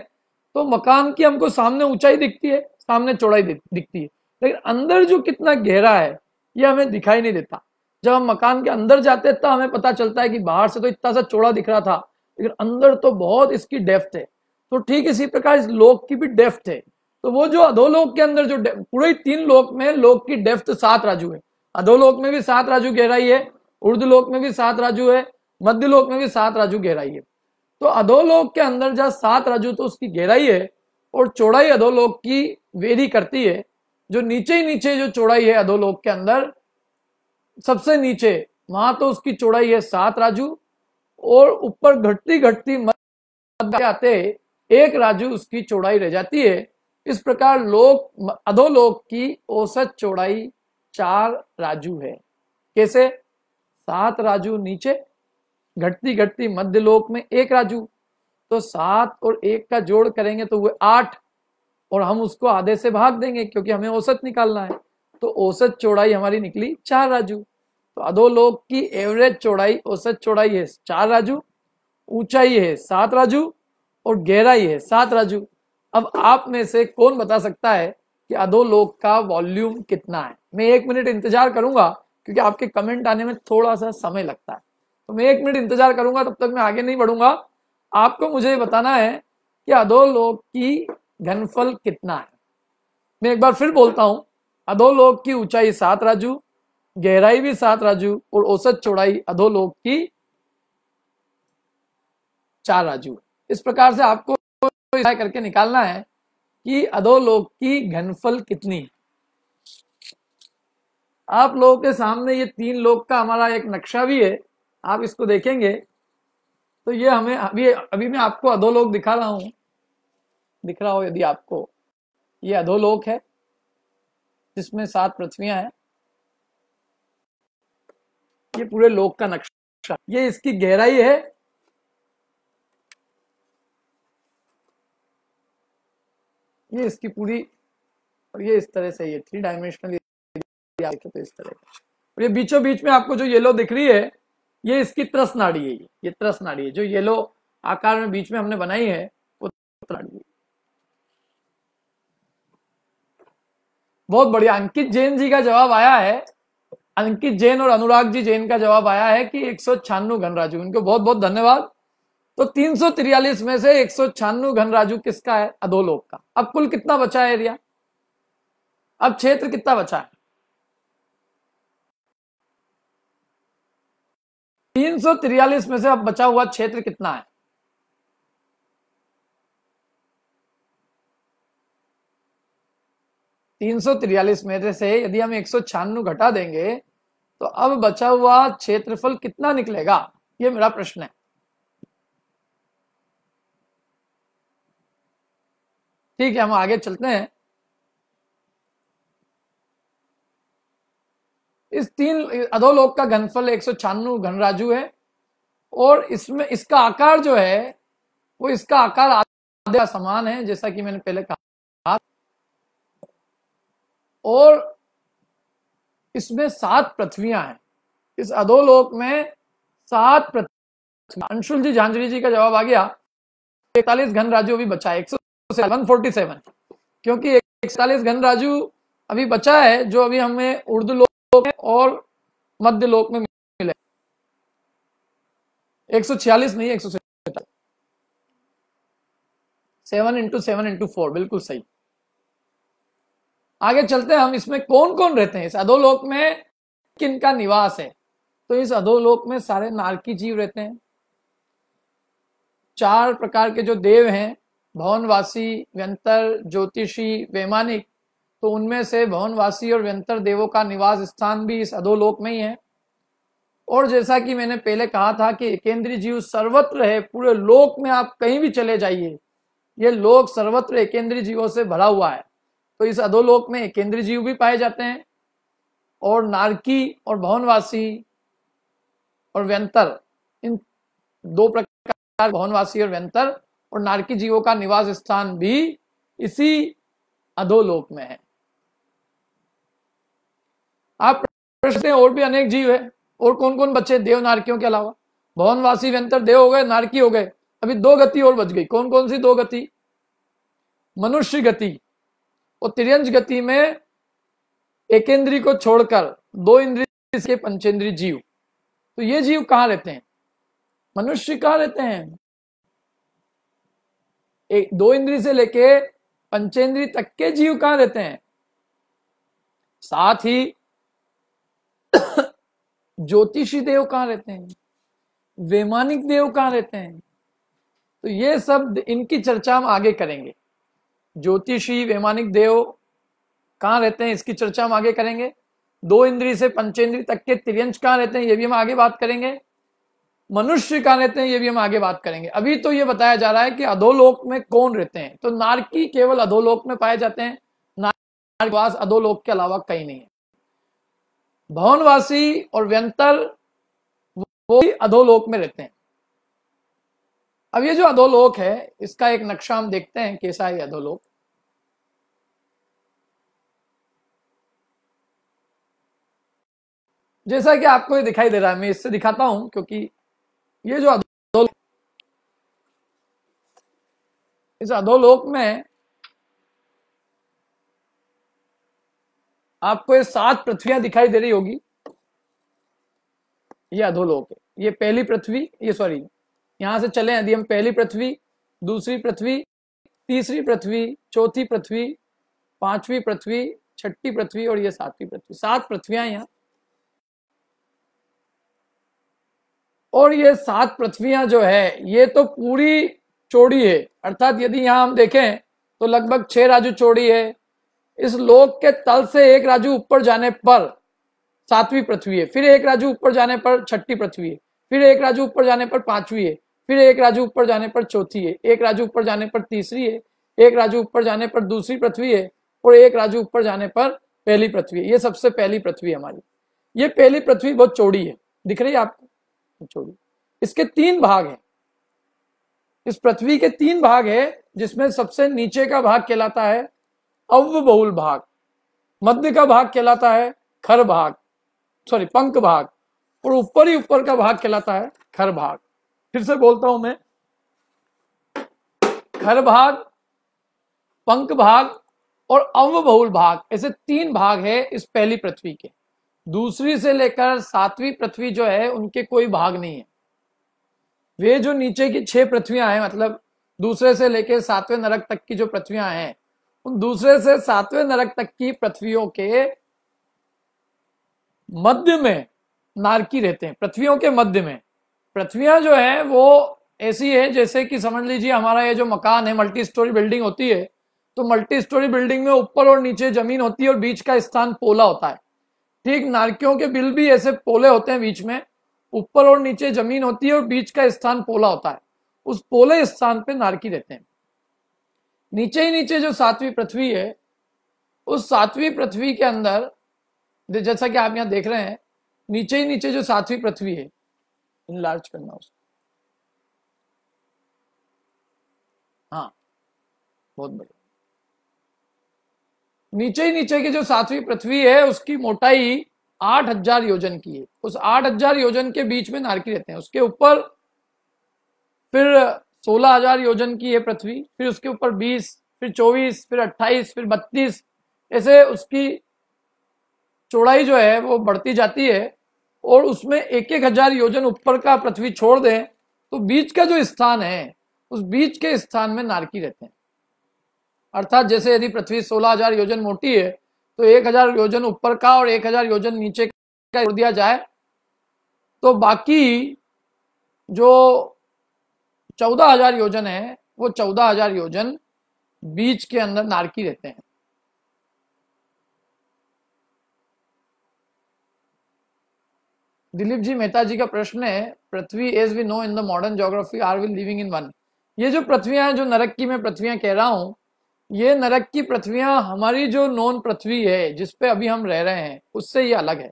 तो मकान की हमको सामने ऊंचाई दिखती है सामने चौड़ाई दिखती है लेकिन अंदर जो कितना गहरा है ये हमें दिखाई नहीं देता जब हम मकान के अंदर जाते हैं तब हमें पता चलता है कि बाहर से तो इतना सा चौड़ा दिख रहा था लेकिन अंदर तो बहुत इसकी डेफ्थ है तो ठीक इसी प्रकार इस लोक की भी डेफ्थ है तो वो जो अधोलोक के अंदर जो पूरे तीन लोक में लोक की डेफ्थ सात राजू है अधोलोक में भी सात राजू गहराई है उर्द लोक में भी सात राजू है मध्य लोक में भी सात राजू गहराई है तो अधोलोक के अंदर जहाँ सात राजू तो उसकी गहराई है और चौड़ाई अधोलोक की वेरी करती है जो नीचे ही नीचे जो चौड़ाई है अधोलोक के अंदर सबसे नीचे वहां तो उसकी चौड़ाई है सात राजू और ऊपर घटती घटती मध्य आते एक राजू उसकी चौड़ाई रह जाती है इस प्रकार लोक अधोलोक की औसत चौड़ाई चार राजू है कैसे सात राजू नीचे घटती घटती मध्य लोक में एक राजू तो सात और एक का जोड़ करेंगे तो वह आठ और हम उसको आधे से भाग देंगे क्योंकि हमें औसत निकालना है तो औसत चौड़ाई हमारी निकली चार राजू तो अधोलोक की एवरेज चौड़ाई औसत चौड़ाई है चार राजू ऊंचाई है सात राजू और गहराई है सात राजू अब आप में से कौन बता सकता है कि अधोलोक का वॉल्यूम कितना है मैं एक मिनट इंतजार करूंगा क्योंकि आपके कमेंट आने में थोड़ा सा समय लगता है तो मैं एक मिनट इंतजार करूंगा तब तक मैं आगे नहीं बढ़ूंगा आपको मुझे बताना है कि अधोलोक की घनफल कितना है मैं एक बार फिर बोलता हूं अधोलोक की ऊंचाई सात राजू गहराई भी सात राजू और औसत चौड़ाई अधोलोक की चार राजू इस प्रकार से आपको करके निकालना है कि अधोलोक की घनफल कितनी आप लोगों के सामने ये तीन लोक का हमारा एक नक्शा भी है आप इसको देखेंगे तो ये हमें अभी अभी मैं आपको अधोलोक दिखा रहा हूं दिख रहा हो यदि आपको ये अधोलोक है जिसमें सात पृथ्वियां हैं ये पूरे लोक का नक्शा ये इसकी गहराई है ये इसकी पूरी और ये इस तरह से ये थ्री डायमेंशनल तो इस तरह का और ये बीचों बीच में आपको जो येलो दिख रही है ये इसकी त्रस नाड़ी है ये त्रस नाड़ी है जो येलो आकार में बीच में हमने बनाई है वो नाड़ी है बहुत बढ़िया अंकित जैन जी का जवाब आया है अंकित जैन और अनुराग जी जैन का जवाब आया है कि एक सौ घनराजू उनको बहुत बहुत धन्यवाद तो तीन में से एक सौ घनराजू किसका है अधोलोक का अब कुल कितना बचा है एरिया अब क्षेत्र कितना बचा है तीन सौ में से अब बचा हुआ क्षेत्र कितना है तीन सौ में से यदि हम एक सौ घटा देंगे तो अब बचा हुआ क्षेत्रफल कितना निकलेगा ये मेरा प्रश्न है ठीक है हम आगे चलते हैं इस तीन अधोलोक का घनफल एक सौ छानु घनराजू है और इसमें इसका आकार जो है वो इसका आकार आधे समान है जैसा कि मैंने पहले कहा और इसमें सात पृथ्वियां हैं इस अधोलोक में सात पृथ्वी अंशुल जी झांझरी जी का जवाब आ गया इकतालीस घन भी बचा एक सौ 147 क्योंकि इकतालीस घन घनराजू अभी बचा है जो अभी हमें उर्दू लोक में और मध्य लोक में मिले छियालीस नहीं एक सौ seven into seven into four बिल्कुल सही आगे चलते हैं हम इसमें कौन कौन रहते हैं इस अधोलोक में किन का निवास है तो इस अधोलोक में सारे नारकी जीव रहते हैं चार प्रकार के जो देव हैं भवनवासी व्यंतर ज्योतिषी वैमानिक तो उनमें से भवनवासी और व्यंतर देवों का निवास स्थान भी इस अधोलोक में ही है और जैसा कि मैंने पहले कहा था कि एकेंद्री जीव सर्वत्र है पूरे लोक में आप कहीं भी चले जाइए ये लोक सर्वत्र एकेंद्री जीवों से भरा हुआ है तो इस अधोलोक में एकेंद्री जीव भी पाए जाते हैं और नारकी और भवनवासी और व्यंतर इन दो प्रकार भवनवासी और व्यंतर और नारकी जीवों का निवास स्थान भी इसी अधोलोक में है आप प्रश्न और भी अनेक जीव है और कौन कौन बच्चे देव नारकियों के अलावा भवनवासी व्यंतर देव हो गए नारकी हो गए अभी दो गति और बच गई कौन कौन सी दो गति मनुष्य गति और तिरंज गति में एक इंद्री को छोड़कर दो इंद्री के पंचेंद्री जीव तो ये जीव कहाँ रहते हैं मनुष्य कहाँ रहते हैं एक दो इंद्री से लेके पंचेंद्री तक के जीव कहां रहते हैं साथ ही ज्योतिषी देव कहां रहते हैं वैमानिक देव कहां रहते हैं तो ये सब इनकी चर्चा हम आगे करेंगे ज्योतिषी वैमानिक देव कहां रहते हैं इसकी चर्चा हम आगे करेंगे दो इंद्री से पंचेंद्री तक के त्रियंश कहां रहते हैं ये भी हम आगे बात करेंगे मनुष्य कहा रहते हैं ये भी हम आगे बात करेंगे अभी तो ये बताया जा रहा है कि अधोलोक में कौन रहते हैं तो नारकी केवल अधोलोक में पाए जाते हैं नारकवास अधोलोक के अलावा कहीं नहीं है भवनवासी और व्यंतर वो अधोलोक में रहते हैं अब ये जो अधोलोक है इसका एक नक्शा हम देखते हैं कैसा है अधोलोक जैसा कि आपको ये दिखाई दे रहा है मैं इससे दिखाता हूं क्योंकि ये जो अधोलोक इस अधोलोक में आपको ये सात पृथ्वियां दिखाई दे रही होगी ये अधोलोक है ये पहली पृथ्वी ये सॉरी यहां से चले यदि हम पहली पृथ्वी दूसरी पृथ्वी तीसरी पृथ्वी चौथी पृथ्वी पांचवी पृथ्वी छठी पृथ्वी और ये सातवीं पृथ्वी सात पृथ्वियां यहाँ और ये सात पृथ्वियां जो है ये तो पूरी चौड़ी है अर्थात यदि यहाँ हम देखें तो लगभग छह राजू चौड़ी है इस लोक के तल से एक राजू ऊपर जाने पर सातवीं पृथ्वी है फिर एक राजू ऊपर जाने पर छठी पृथ्वी है फिर एक राजू ऊपर जाने पर पांचवी है फिर एक राजू ऊपर जाने पर चौथी है एक राजू ऊपर जाने पर तीसरी है एक राजू ऊपर जाने पर दूसरी पृथ्वी है और एक राजू ऊपर जाने पर पहली पृथ्वी है ये सबसे पहली पृथ्वी हमारी ये पहली पृथ्वी बहुत चौड़ी है दिख रही है आपको छोड़िए इसके तीन भाग हैं इस पृथ्वी के तीन भाग है जिसमें सबसे नीचे का भाग कहलाता है अव्य बहुल भाग मध्य का भाग कहलाता है खर भाग सॉरी पंख भाग और ऊपर ही ऊपर का भाग कहलाता है खर भाग फिर से बोलता हूं मैं खर भाग पंक भाग और अव्य बहुल भाग ऐसे तीन भाग है इस पहली पृथ्वी के दूसरी से लेकर सातवीं पृथ्वी जो है उनके कोई भाग नहीं है वे जो नीचे की छह पृथ्वियां हैं मतलब दूसरे से लेकर सातवें नरक तक की जो पृथ्वियां हैं उन दूसरे से सातवें नरक तक की पृथ्वियों के मध्य में नारकी रहते हैं पृथ्वियों के मध्य में पृथ्वियां जो है वो ऐसी है जैसे कि समझ लीजिए हमारा ये जो मकान है मल्टी स्टोरी बिल्डिंग होती है तो मल्टी स्टोरी बिल्डिंग में ऊपर और नीचे जमीन होती है और बीच का स्थान पोला होता है ठीक नारकियों के बिल भी ऐसे पोले होते हैं बीच में ऊपर और नीचे जमीन होती है और बीच का स्थान पोला होता है उस पोले स्थान पे नारकी रहते हैं नीचे ही नीचे जो सातवीं पृथ्वी है उस सातवीं पृथ्वी के अंदर जैसा कि आप यहाँ देख रहे हैं नीचे ही नीचे जो सातवीं पृथ्वी है इन लार्ज करना उसको हाँ बहुत बढ़िया नीचे ही नीचे की जो सातवीं पृथ्वी है उसकी मोटाई आठ हजार योजन की है उस आठ हजार योजन के बीच में नारकी रहते हैं उसके ऊपर फिर सोलह हजार योजन की है पृथ्वी फिर उसके ऊपर बीस फिर चौबीस फिर अट्ठाईस फिर बत्तीस ऐसे उसकी चौड़ाई जो है वो बढ़ती जाती है और उसमें एक एक हजार योजन ऊपर का पृथ्वी छोड़ दें तो बीच का जो स्थान है उस बीच के स्थान में नारकी रहते हैं अर्थात जैसे यदि पृथ्वी सोलह हजार योजन मोटी है तो एक हजार योजन ऊपर का और एक हजार योजन नीचे का दिया जाए तो बाकी जो चौदह हजार योजन है वो चौदह हजार योजन बीच के अंदर नारकी रहते हैं दिलीप जी मेहता जी का प्रश्न है पृथ्वी as we know in the modern geography are we living in one ये जो पृथ्वी है जो नरक की मैं पृथ्वी कह रहा हूं ये नरक की पृथ्वियां हमारी जो नॉन पृथ्वी है जिसपे अभी हम रह रहे हैं उससे ये अलग है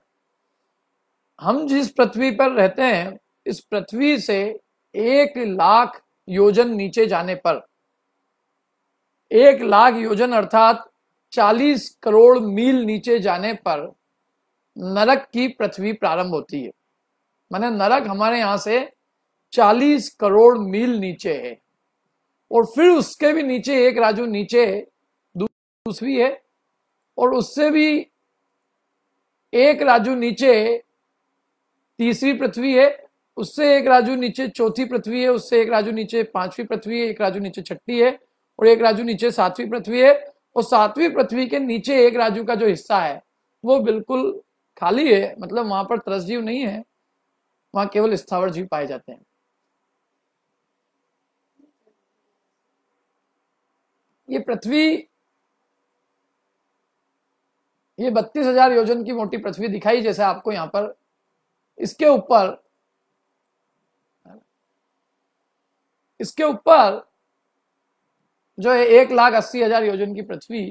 हम जिस पृथ्वी पर रहते हैं इस पृथ्वी से एक लाख योजन नीचे जाने पर एक लाख योजन अर्थात चालीस करोड़ मील नीचे जाने पर नरक की पृथ्वी प्रारंभ होती है माने नरक हमारे यहां से चालीस करोड़ मील नीचे है और फिर उसके भी नीचे एक राजू नीचे दूसरी है और उससे भी एक राजू नीचे तीसरी पृथ्वी है उससे एक राजू नीचे चौथी पृथ्वी है उससे एक राजू नीचे पांचवी पृथ्वी है एक राजू नीचे छठी है और एक राजू नीचे सातवीं पृथ्वी है और सातवीं पृथ्वी के नीचे एक राजू का जो हिस्सा है वो बिल्कुल खाली है मतलब वहां पर त्रस जीव नहीं है वहां केवल स्थावर जीव पाए जाते हैं ये पृथ्वी ये बत्तीस हजार योजन की मोटी पृथ्वी दिखाई जैसे आपको यहां पर इसके ऊपर इसके ऊपर जो है एक लाख अस्सी हजार योजन की पृथ्वी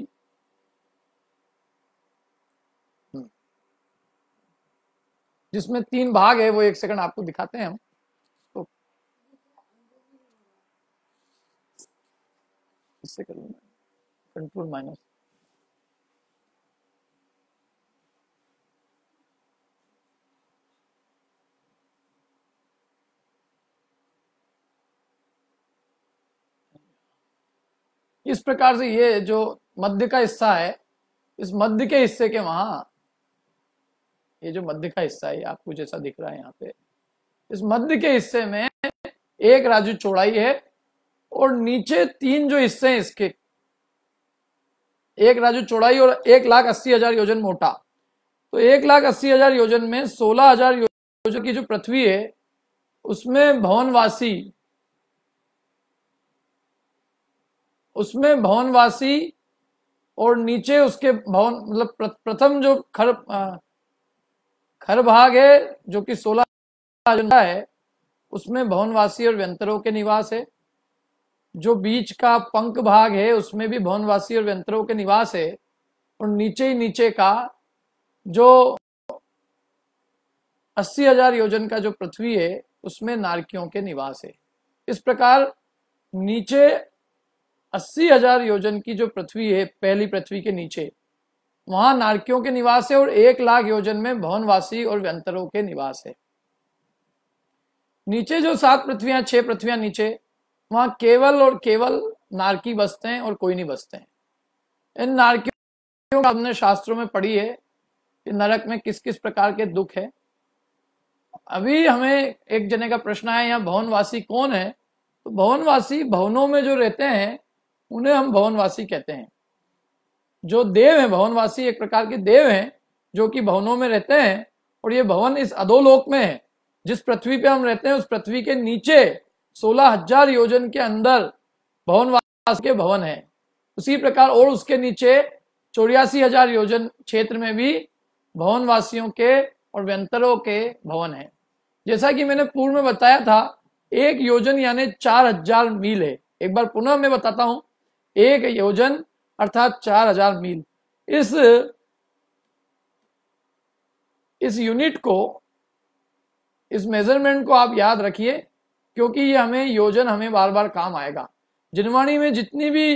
जिसमें तीन भाग है वो एक सेकंड आपको दिखाते हैं हम से कर लूंगा कंट्रोल माइनस इस प्रकार से ये जो मध्य का हिस्सा है इस मध्य के हिस्से के वहां ये जो मध्य का हिस्सा है आपको जैसा दिख रहा है यहाँ पे इस मध्य के हिस्से में एक राजू चौड़ाई है और नीचे तीन जो हिस्से हैं इसके एक राजू चौड़ाई और एक लाख अस्सी हजार योजन मोटा तो एक लाख अस्सी हजार योजन में सोलह हजार योजन की जो पृथ्वी है उसमें भवनवासी उसमें भवनवासी और नीचे उसके भवन मतलब प्रथम जो खर खर भाग है जो कि सोलह है उसमें भवनवासी और व्यंतरों के निवास है जो बीच का पंख भाग है उसमें भी भवनवासी और व्यंत्रों के निवास है और नीचे ही नीचे का जो अस्सी हजार योजन का जो पृथ्वी है उसमें नारकियों के निवास है इस प्रकार नीचे अस्सी हजार योजन की जो पृथ्वी है पहली पृथ्वी के नीचे वहां नारकियों के निवास है और एक लाख योजन में भवनवासी और व्यंतरों के निवास है नीचे जो सात पृथ्वियां छह पृथ्वियां नीचे वहां केवल और केवल नारकी बसते हैं और कोई नहीं बसते हैं इन नारकियों का हमने शास्त्रों में पढ़ी है कि नरक में किस किस प्रकार के दुख है अभी हमें एक जने का प्रश्न है यहाँ भवनवासी कौन है तो भवनवासी भवनों में जो रहते हैं उन्हें हम भवनवासी कहते हैं जो देव है भवनवासी एक प्रकार के देव हैं जो कि भवनों में रहते हैं और ये भवन इस अधोलोक में है जिस पृथ्वी पे हम रहते हैं उस पृथ्वी के नीचे सोलह हजार योजन के अंदर भवनवास के भवन है उसी प्रकार और उसके नीचे चौरासी हजार योजन क्षेत्र में भी भवनवासियों के और व्यंतरों के भवन है जैसा कि मैंने पूर्व में बताया था एक योजन यानी चार हजार मील है एक बार पुनः मैं बताता हूं एक योजन अर्थात चार हजार मील इस इस यूनिट को इस मेजरमेंट को आप याद रखिए क्योंकि ये हमें योजन हमें बार बार काम आएगा जिनवाणी में जितनी भी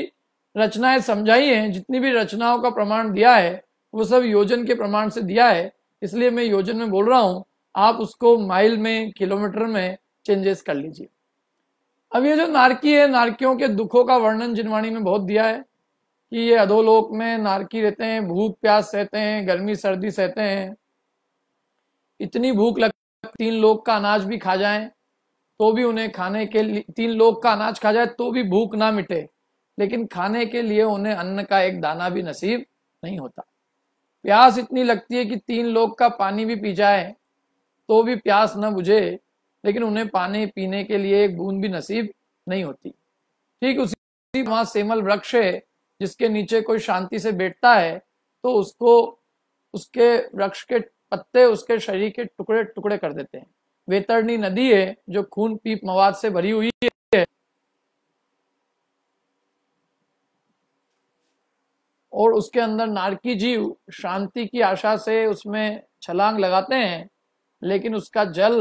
रचनाएं समझाई हैं जितनी भी रचनाओं का प्रमाण दिया है वो सब योजन के प्रमाण से दिया है इसलिए मैं योजन में बोल रहा हूँ आप उसको माइल में किलोमीटर में चेंजेस कर लीजिए अब ये जो नारकी है नारकियों के दुखों का वर्णन जिनवाणी में बहुत दिया है कि ये अधोलोक में नारकी रहते हैं भूख प्यास सहते हैं गर्मी सर्दी सहते हैं इतनी भूख लग तीन लोग का अनाज भी खा जाएं तो भी उन्हें खाने के लिए तीन लोग का अनाज खा जाए तो भी भूख ना मिटे लेकिन खाने के लिए उन्हें अन्न का एक दाना भी नसीब नहीं होता प्यास इतनी लगती है कि तीन लोग का पानी भी पी जाए तो भी प्यास न बुझे लेकिन उन्हें पानी पीने के लिए एक बूंद भी नसीब नहीं होती ठीक उसी वहां सेमल वृक्ष है जिसके नीचे कोई शांति से बैठता है तो उसको उसके वृक्ष के पत्ते उसके शरीर के टुकड़े टुकड़े कर देते हैं वेतरणी नदी है जो खून पीप मवाद से भरी हुई है और उसके अंदर नारकी जीव शांति की आशा से उसमें छलांग लगाते हैं लेकिन उसका जल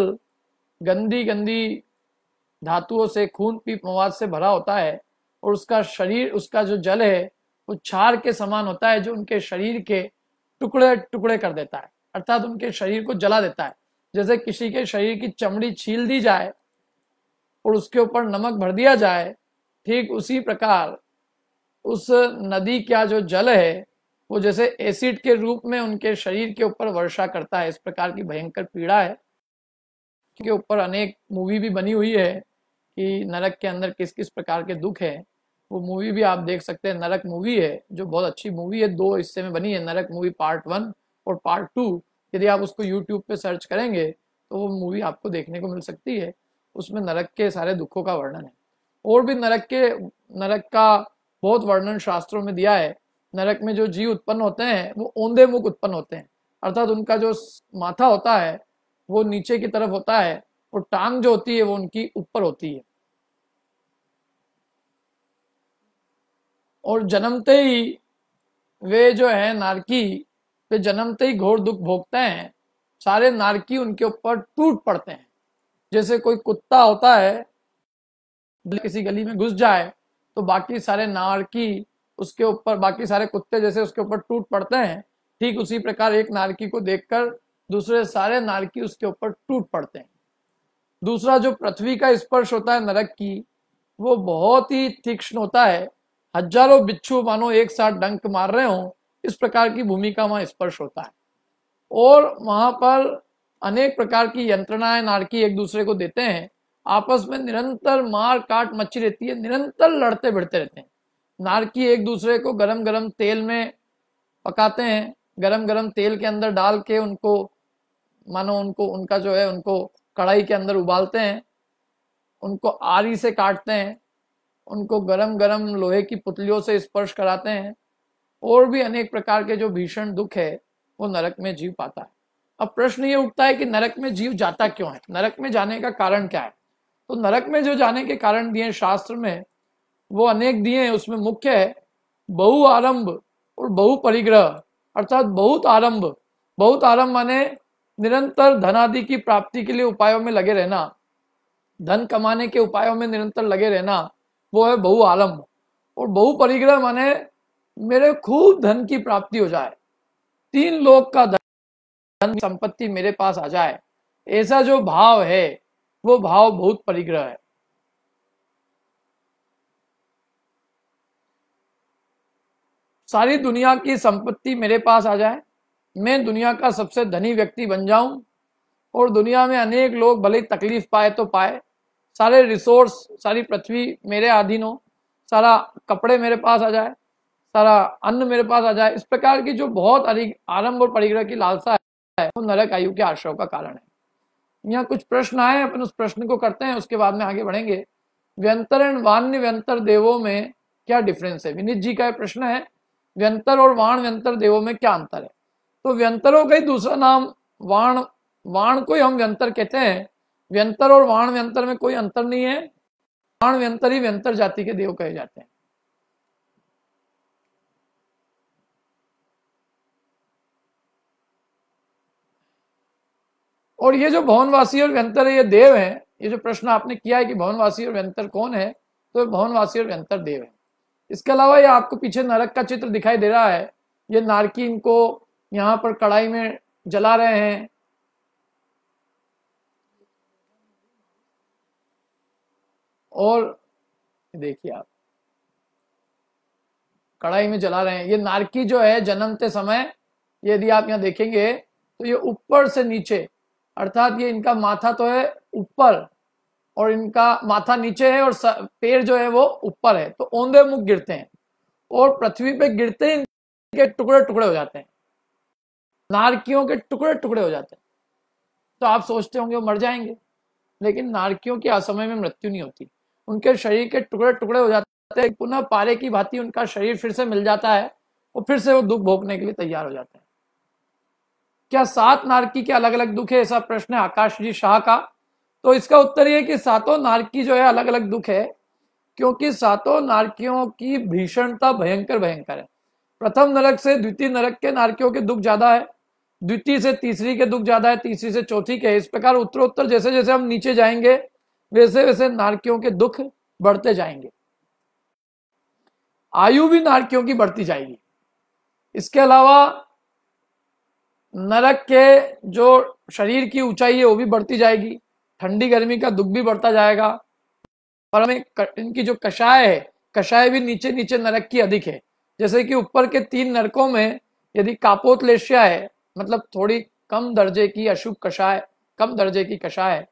गंदी गंदी धातुओं से खून पीप मवाद से भरा होता है और उसका शरीर उसका जो जल है वो छार के समान होता है जो उनके शरीर के टुकड़े टुकड़े कर देता है अर्थात उनके शरीर को जला देता है जैसे किसी के शरीर की चमड़ी छील दी जाए और उसके ऊपर नमक भर दिया जाए ठीक उसी प्रकार उस नदी का जो जल है वो जैसे एसिड के रूप में उनके शरीर के ऊपर वर्षा करता है इस प्रकार की भयंकर पीड़ा है के ऊपर अनेक मूवी भी बनी हुई है कि नरक के अंदर किस किस प्रकार के दुख है वो मूवी भी आप देख सकते हैं नरक मूवी है जो बहुत अच्छी मूवी है दो हिस्से में बनी है नरक मूवी पार्ट वन और पार्ट टू यदि आप उसको यूट्यूब पे सर्च करेंगे तो वो मूवी आपको देखने को मिल सकती है उसमें नरक के सारे दुखों का वर्णन है और भी नरक के नरक का बहुत वर्णन शास्त्रों में दिया है नरक में जो जीव उत्पन्न होते हैं वो ओंधे मुख उत्पन्न होते हैं अर्थात उनका जो माथा होता है वो नीचे की तरफ होता है और टांग जो होती है वो उनकी ऊपर होती है और जन्मते ही वे जो है नारकी वे जन्मते ही घोर दुख भोगते हैं सारे नारकी उनके ऊपर टूट पड़ते हैं जैसे कोई कुत्ता होता है किसी गली में घुस जाए तो बाकी सारे नारकी उसके ऊपर बाकी सारे कुत्ते जैसे उसके ऊपर टूट पड़ते हैं ठीक उसी प्रकार एक नारकी को देखकर दूसरे सारे नारकी उसके ऊपर टूट पड़ते हैं दूसरा जो पृथ्वी का स्पर्श होता है नरक की वो बहुत ही तीक्ष्ण होता है हजारों बिच्छू मानो एक साथ डंक मार रहे हों इस प्रकार की भूमि का स्पर्श होता है और वहां पर अनेक प्रकार की यंत्रणाएं नारकी एक दूसरे को देते हैं आपस में निरंतर मार काट मच्छी रहती है निरंतर लड़ते भिड़ते रहते हैं नारकी एक दूसरे को गरम गरम तेल में पकाते हैं गरम गरम तेल के अंदर डाल के उनको मानो उनको उनका जो है उनको कढ़ाई के अंदर उबालते हैं उनको आरी से काटते हैं उनको गरम गरम लोहे की पुतलियों से स्पर्श कराते हैं और भी अनेक प्रकार के जो भीषण दुख है वो नरक में जीव पाता है अब प्रश्न ये उठता है कि नरक में जीव जाता क्यों है नरक में जाने का कारण क्या है तो नरक में जो जाने के कारण दिए शास्त्र में वो अनेक दिए हैं उसमें मुख्य है बहु आरंभ और बहु परिग्रह अर्थात बहुत आरंभ बहुत आरंभ माने निरंतर धनादि की प्राप्ति के लिए उपायों में लगे रहना धन कमाने के उपायों में निरंतर लगे रहना वो है बहु आरंभ और बहु परिग्रह माने मेरे खूब धन की प्राप्ति हो जाए तीन लोग का धन संपत्ति मेरे पास आ जाए ऐसा जो भाव है वो भाव बहुत परिग्रह है सारी दुनिया की संपत्ति मेरे पास आ जाए मैं दुनिया का सबसे धनी व्यक्ति बन जाऊं और दुनिया में अनेक लोग भले तकलीफ पाए तो पाए सारे रिसोर्स सारी पृथ्वी मेरे अधीन हो सारा कपड़े मेरे पास आ जाए सारा अन्न मेरे पास आ जाए इस प्रकार की जो बहुत अधिक आरंभ और परिग्रह की लालसा है वो नरक आयु के आश्रय का कारण है यहाँ कुछ प्रश्न आए अपन उस प्रश्न को करते हैं उसके बाद में आगे बढ़ेंगे व्यंतरण वान्य व्यंतर देवों में क्या डिफरेंस है विनीत जी का प्रश्न है व्यंतर और वाण व्यंतर देवों में क्या अंतर है तो व्यंतरों का ही दूसरा नाम वाण वाण को ही हम व्यंतर कहते हैं व्यंतर और वाण व्यंतर में कोई अंतर नहीं है वाण व्यंतर ही व्यंतर जाति के देव कहे जाते हैं और ये जो भवनवासी और व्यंतर है ये देव है ये जो प्रश्न आपने किया है कि भवनवासी और व्यंतर कौन है तो भवनवासी और व्यंतर देव है इसके अलावा ये आपको पीछे नरक का चित्र दिखाई दे रहा है ये नारकी इनको यहाँ पर कड़ाई में जला रहे हैं और देखिए आप कड़ाई में जला रहे हैं ये नारकी जो है जन्मते समय यदि आप यहाँ देखेंगे तो ये ऊपर से नीचे अर्थात ये इनका माथा तो है ऊपर और इनका माथा नीचे है और पैर जो है वो ऊपर है तो ओंधे मुख गिरते हैं और पृथ्वी पे गिरते ही इनके टुकड़े टुकड़े हो जाते हैं नारकियों के टुकड़े टुकड़े हो जाते हैं तो आप सोचते होंगे वो मर जाएंगे लेकिन नारकियों की असमय में मृत्यु नहीं होती उनके शरीर के टुकड़े टुकड़े हो जाते हैं पुनः पारे की भांति उनका शरीर फिर से मिल जाता है और फिर से वो दुख भोगने के लिए तैयार हो जाते हैं क्या सात नारकी के अलग अलग दुख है ऐसा प्रश्न है आकाश जी शाह का तो इसका उत्तर यह कि सातों नारकी जो है अलग अलग दुख है क्योंकि सातों नारकियों की भीषणता भयंकर भयंकर है प्रथम नरक से द्वितीय नरक के नारकियों के दुख ज्यादा है द्वितीय से तीसरी के दुख ज्यादा है तीसरी से चौथी के इस प्रकार उत्तरोत्तर जैसे जैसे हम नीचे जाएंगे वैसे वैसे नारकियों के दुख बढ़ते जाएंगे आयु भी नारकियों की बढ़ती जाएगी इसके अलावा नरक के जो शरीर की ऊंचाई है वो भी बढ़ती जाएगी ठंडी गर्मी का दुख भी बढ़ता जाएगा और हमें इनकी जो कषाय है कषाय भी नीचे नीचे नरक की अधिक है जैसे कि ऊपर के तीन नरकों में यदि कापोतलेशिया है मतलब थोड़ी कम दर्जे की अशुभ कषाय कम दर्जे की कषाय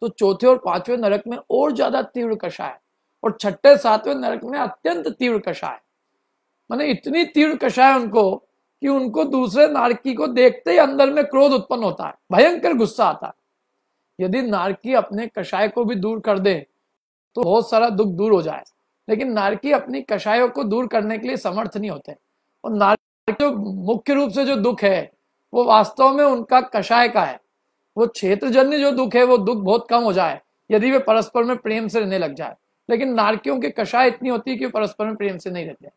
तो चौथे और पांचवें नरक में और ज्यादा तीव्र कषाय और छठे सातवें नरक में अत्यंत तीव्र कषाय मैंने इतनी तीव्र कषाय उनको कि उनको दूसरे नारकी को देखते ही अंदर में क्रोध उत्पन्न होता है भयंकर गुस्सा आता है यदि नारकी अपने कषाय को भी दूर कर दे तो बहुत सारा दुख दूर हो जाए लेकिन नारकी अपनी कषायों को दूर करने के लिए समर्थ नहीं होते और नारकी जो मुख्य रूप से जो दुख है वो वास्तव में उनका कषाय का है वो क्षेत्रजन्य जो दुख है वो दुख बहुत कम हो जाए यदि वे परस्पर में प्रेम से रहने लग जाए लेकिन नारकियों के कषाय इतनी होती है कि परस्पर में प्रेम से नहीं रहते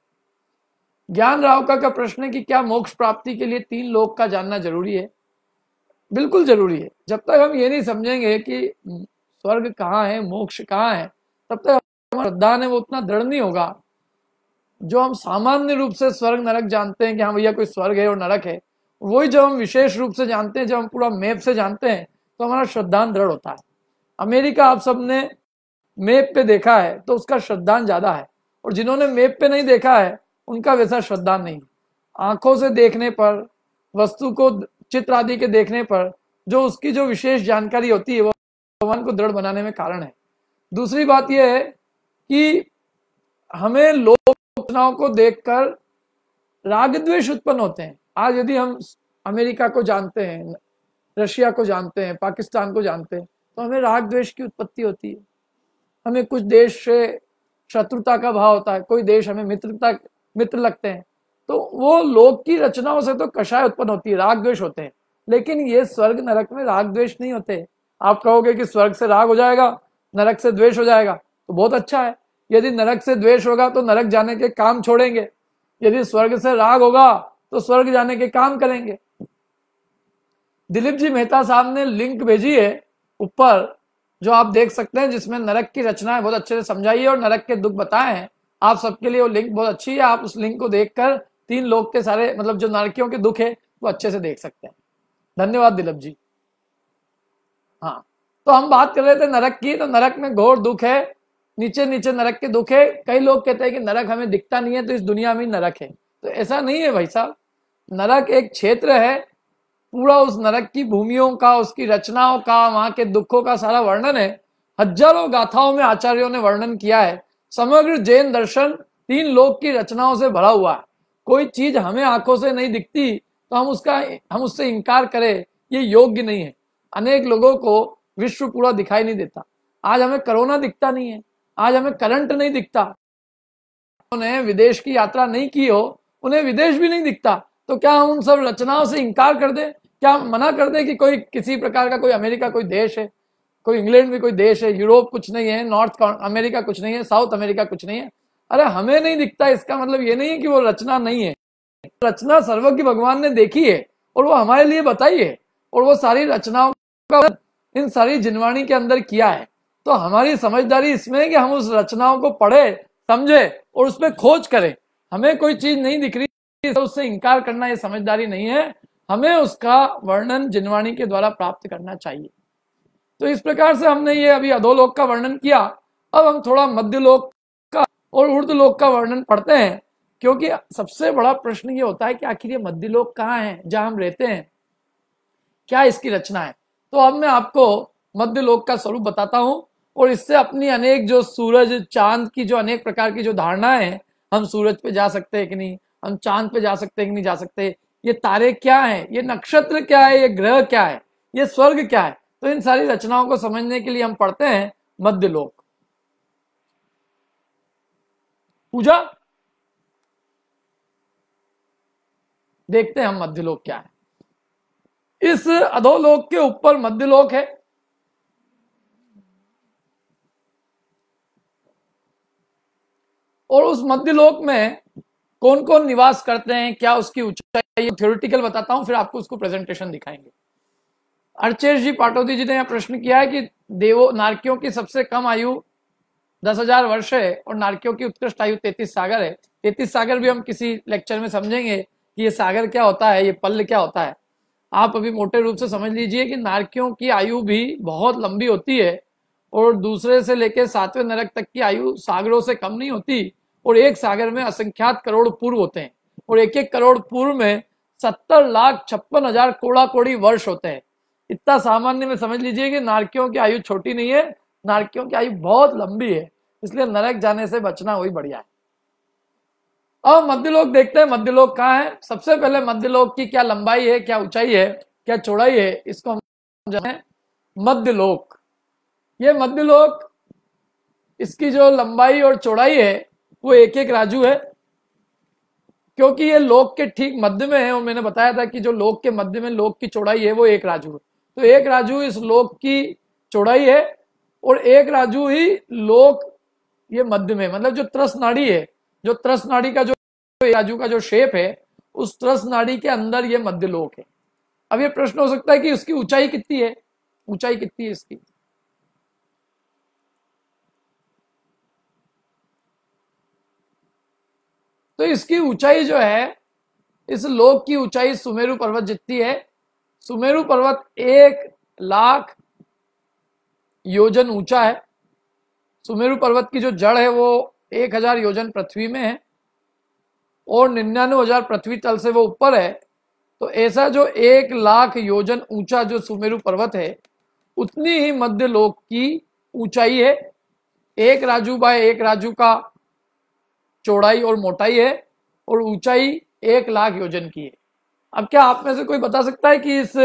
ज्ञान रावका का प्रश्न है कि क्या मोक्ष प्राप्ति के लिए तीन लोक का जानना जरूरी है बिल्कुल जरूरी है जब तक हम ये नहीं समझेंगे कि स्वर्ग कहाँ है मोक्ष कहाँ है तब तक हमारा है वो उतना दृढ़ नहीं होगा जो हम सामान्य रूप से स्वर्ग नरक जानते हैं कि हाँ भैया कोई स्वर्ग है और नरक है वही जब हम विशेष रूप से जानते हैं जब हम पूरा मैप से जानते हैं तो हमारा श्रद्धान दृढ़ होता है अमेरिका आप सबने मैप पे देखा है तो उसका श्रद्धान ज्यादा है और जिन्होंने मैप पे नहीं देखा है उनका वैसा श्रद्धा नहीं आंखों से देखने पर वस्तु को चित्र आदि के देखने पर जो उसकी जो विशेष जानकारी होती है वो भगवान को दृढ़ बनाने में कारण है दूसरी बात यह है कि हमें लोक को देखकर राग द्वेष उत्पन्न होते हैं आज यदि हम अमेरिका को जानते हैं रशिया को जानते हैं पाकिस्तान को जानते हैं तो हमें राग द्वेष की उत्पत्ति होती है हमें कुछ देश से शत्रुता का भाव होता है कोई देश हमें मित्रता मित्र लगते हैं तो वो लोग की रचनाओं से तो कषाय उत्पन्न होती है राग द्वेष होते हैं लेकिन ये स्वर्ग नरक में राग द्वेष नहीं होते आप कहोगे कि स्वर्ग से राग हो जाएगा नरक से द्वेष हो जाएगा तो बहुत अच्छा है यदि नरक से द्वेष होगा तो नरक जाने के काम छोड़ेंगे यदि स्वर्ग से राग होगा तो स्वर्ग जाने के काम करेंगे दिलीप जी मेहता साहब ने लिंक भेजी है ऊपर जो आप देख सकते हैं जिसमें नरक की रचना है बहुत अच्छे से समझाई है और नरक के दुख बताए हैं आप सबके लिए वो लिंक बहुत अच्छी है आप उस लिंक को देखकर तीन लोग के सारे मतलब जो नारकियों के दुख है वो अच्छे से देख सकते हैं धन्यवाद दिलप जी हाँ तो हम बात कर रहे थे नरक की तो नरक में घोर दुख है नीचे नीचे नरक के दुख है कई लोग कहते हैं कि नरक हमें दिखता नहीं है तो इस दुनिया में नरक है तो ऐसा नहीं है भाई साहब नरक एक क्षेत्र है पूरा उस नरक की भूमियों का उसकी रचनाओं का वहां के दुखों का सारा वर्णन है हजारों गाथाओं में आचार्यों ने वर्णन किया है समग्र जैन दर्शन तीन लोक की रचनाओं से भरा हुआ है कोई चीज हमें आंखों से नहीं दिखती तो हम उसका हम उससे इनकार करें ये योग्य नहीं है अनेक लोगों को विश्व पूरा दिखाई नहीं देता आज हमें कोरोना दिखता नहीं है आज हमें करंट नहीं दिखता उन्हें विदेश की यात्रा नहीं की हो उन्हें विदेश भी नहीं दिखता तो क्या हम उन सब रचनाओं से इनकार कर दें क्या हम मना कर दें कि कोई किसी प्रकार का कोई अमेरिका कोई देश है कोई इंग्लैंड भी कोई देश है यूरोप कुछ नहीं है नॉर्थ अमेरिका कुछ नहीं है साउथ अमेरिका कुछ नहीं है अरे हमें नहीं दिखता इसका मतलब ये नहीं है कि वो रचना नहीं है रचना सर्वज्ञ भगवान ने देखी है और वो हमारे लिए बताई है और वो सारी रचनाओं का इन सारी जिनवाणी के अंदर किया है तो हमारी समझदारी इसमें है कि हम उस रचनाओं को पढ़े समझे और उसमें खोज करें हमें कोई चीज नहीं दिख रही तो उससे इनकार करना ये समझदारी नहीं है हमें उसका वर्णन जिनवाणी के द्वारा प्राप्त करना चाहिए तो इस प्रकार से हमने ये अभी अधोलोक का वर्णन किया अब हम थोड़ा मध्य लोक का और उर्द लोक का वर्णन पढ़ते हैं क्योंकि सबसे बड़ा प्रश्न ये होता है कि आखिर ये मध्य लोक कहाँ है जहां हम रहते हैं क्या इसकी रचना है तो अब मैं आपको मध्य लोक का स्वरूप बताता हूं और इससे अपनी अनेक जो सूरज चांद की जो अनेक प्रकार की जो धारणा है हम सूरज पे जा सकते हैं कि नहीं हम चांद पे जा सकते हैं कि नहीं जा सकते ये तारे क्या है ये नक्षत्र क्या है ये ग्रह क्या है ये स्वर्ग क्या है तो इन सारी रचनाओं को समझने के लिए हम पढ़ते हैं मध्य लोक पूजा देखते हैं हम मध्यलोक क्या है इस अधोलोक के ऊपर मध्यलोक है और उस मध्यलोक में कौन कौन निवास करते हैं क्या उसकी ऊंचाई थ्योरिटिकल बताता हूं फिर आपको उसको प्रेजेंटेशन दिखाएंगे अर्चेश जी पाटोदी जी ने यह प्रश्न किया है कि देवो नारकियों की सबसे कम आयु दस हजार वर्ष है और नारकियों की उत्कृष्ट आयु तैतीस सागर है तैतीस सागर भी हम किसी लेक्चर में समझेंगे कि ये सागर क्या होता है ये पल्ल क्या होता है आप अभी मोटे रूप से समझ लीजिए कि नारकियों की आयु भी बहुत लंबी होती है और दूसरे से लेकर सातवें नरक तक की आयु सागरों से कम नहीं होती और एक सागर में असंख्यात करोड़ पूर्व होते हैं और एक एक करोड़ पूर्व में सत्तर लाख छप्पन हजार कोड़ा कोड़ी वर्ष होते हैं इतना सामान्य में समझ लीजिए कि नारकियों की आयु छोटी नहीं है नारकियों की आयु बहुत लंबी है इसलिए नरक जाने से बचना वही बढ़िया है अब मध्य लोग देखते हैं मध्य लोग कहाँ है सबसे पहले मध्य लोग की क्या लंबाई है क्या ऊंचाई है क्या चौड़ाई है इसको हम जाने मध्य लोक ये मध्य लोक इसकी जो लंबाई और चौड़ाई है वो एक एक राजू है क्योंकि ये लोक के ठीक मध्य में है और मैंने बताया था कि जो लोक के मध्य में लोक की चौड़ाई है वो एक राजू है तो एक राजू इस लोक की चौड़ाई है और एक राजू ही लोक ये मध्य में मतलब जो त्रस नाड़ी है जो त्रस नाड़ी का जो राजू का जो शेप है उस त्रस नाड़ी के अंदर ये मध्य लोक है अब ये प्रश्न हो सकता है कि उसकी ऊंचाई कितनी है ऊंचाई कितनी है इसकी तो इसकी ऊंचाई जो है इस लोक की ऊंचाई सुमेरु पर्वत जितनी है सुमेरु पर्वत एक लाख योजन ऊंचा है सुमेरु पर्वत की जो जड़ है वो एक हजार योजन पृथ्वी में है और निन्यानवे हजार पृथ्वी तल से वो ऊपर है तो ऐसा जो एक लाख योजन ऊंचा जो सुमेरु पर्वत है उतनी ही मध्य लोक की ऊंचाई है एक राजू बाय एक राजू का चौड़ाई और मोटाई है और ऊंचाई एक लाख योजन की है अब क्या आप में से कोई बता सकता है कि इस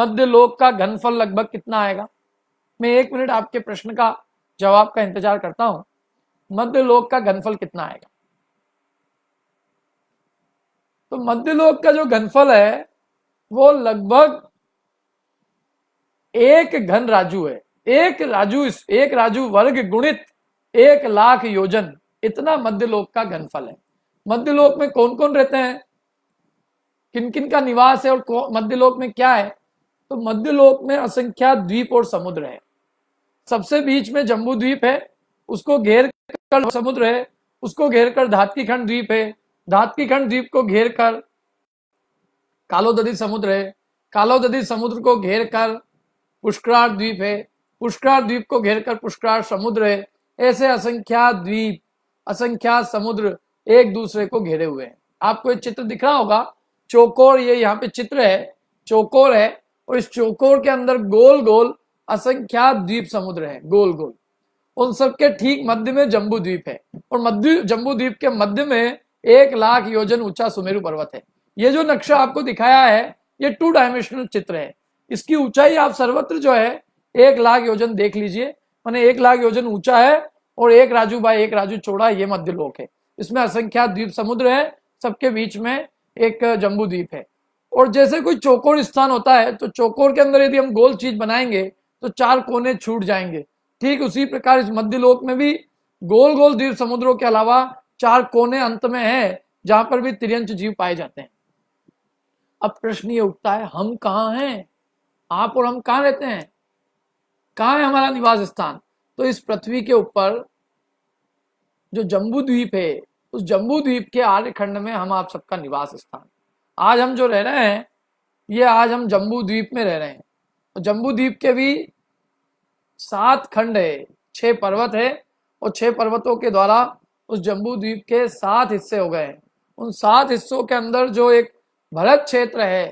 मध्य लोक का घनफल लगभग कितना आएगा मैं एक मिनट आपके प्रश्न का जवाब का इंतजार करता हूं मध्य लोक का घनफल कितना आएगा तो मध्य लोक का जो घनफल है वो लगभग एक घन राजू है एक राजू इस एक राजू वर्ग गुणित एक लाख योजन इतना मध्य लोक का घनफल है मध्य लोक में कौन कौन रहते हैं किन किन का निवास है और मध्यलोक में क्या है तो मध्यलोक में असंख्या द्वीप और समुद्र है सबसे बीच में जम्बू द्वीप है उसको घेर कर समुद्र है उसको घेर कर धातकी खंड द्वीप है धातकी खंड द्वीप को घेर कर दधी समुद्र है कालोदधी समुद्र को घेर कर पुष्करार द्वीप है पुष्करार द्वीप को घेर कर पुष्करार समुद्र है ऐसे असंख्या द्वीप असंख्या समुद्र एक दूसरे को घेरे हुए हैं आपको ये चित्र दिख रहा होगा चौकोर ये यहाँ पे चित्र है चौकोर है और इस चौकोर के अंदर गोल गोल असंख्या द्वीप समुद्र है गोल गोल उन सब के ठीक मध्य में जम्बू द्वीप है और मध्य जम्बू द्वीप के मध्य में एक लाख योजन ऊंचा सुमेरु पर्वत है ये जो नक्शा आपको दिखाया है ये टू डायमेंशनल चित्र है इसकी ऊंचाई आप सर्वत्र जो है एक लाख योजन देख लीजिए मैंने एक लाख योजन ऊंचा है और एक राजू बाई एक राजू चौड़ा ये मध्य लोक है इसमें असंख्या द्वीप समुद्र है सबके बीच में एक जम्बू द्वीप है और जैसे कोई चौकोर स्थान होता है तो चौकोर के अंदर यदि हम गोल चीज बनाएंगे तो चार कोने छूट जाएंगे ठीक उसी प्रकार इस मध्य लोक में भी गोल गोल द्वीप समुद्रों के अलावा चार कोने अंत में है जहां पर भी त्रियंश जीव पाए जाते हैं अब प्रश्न ये उठता है हम कहाँ हैं आप और हम कहाँ रहते हैं कहाँ है हमारा निवास स्थान तो इस पृथ्वी के ऊपर जो जम्बू द्वीप है उस जम्बू द्वीप के आर्यखंड में हम आप सबका निवास स्थान आज हम जो रह रहे हैं ये आज हम जम्बू द्वीप में रह रहे हैं और जम्बू द्वीप के भी सात खंड है छह पर्वत है और छह पर्वतों के द्वारा उस जम्बू द्वीप के सात हिस्से हो गए हैं उन सात हिस्सों के अंदर जो एक भरत क्षेत्र है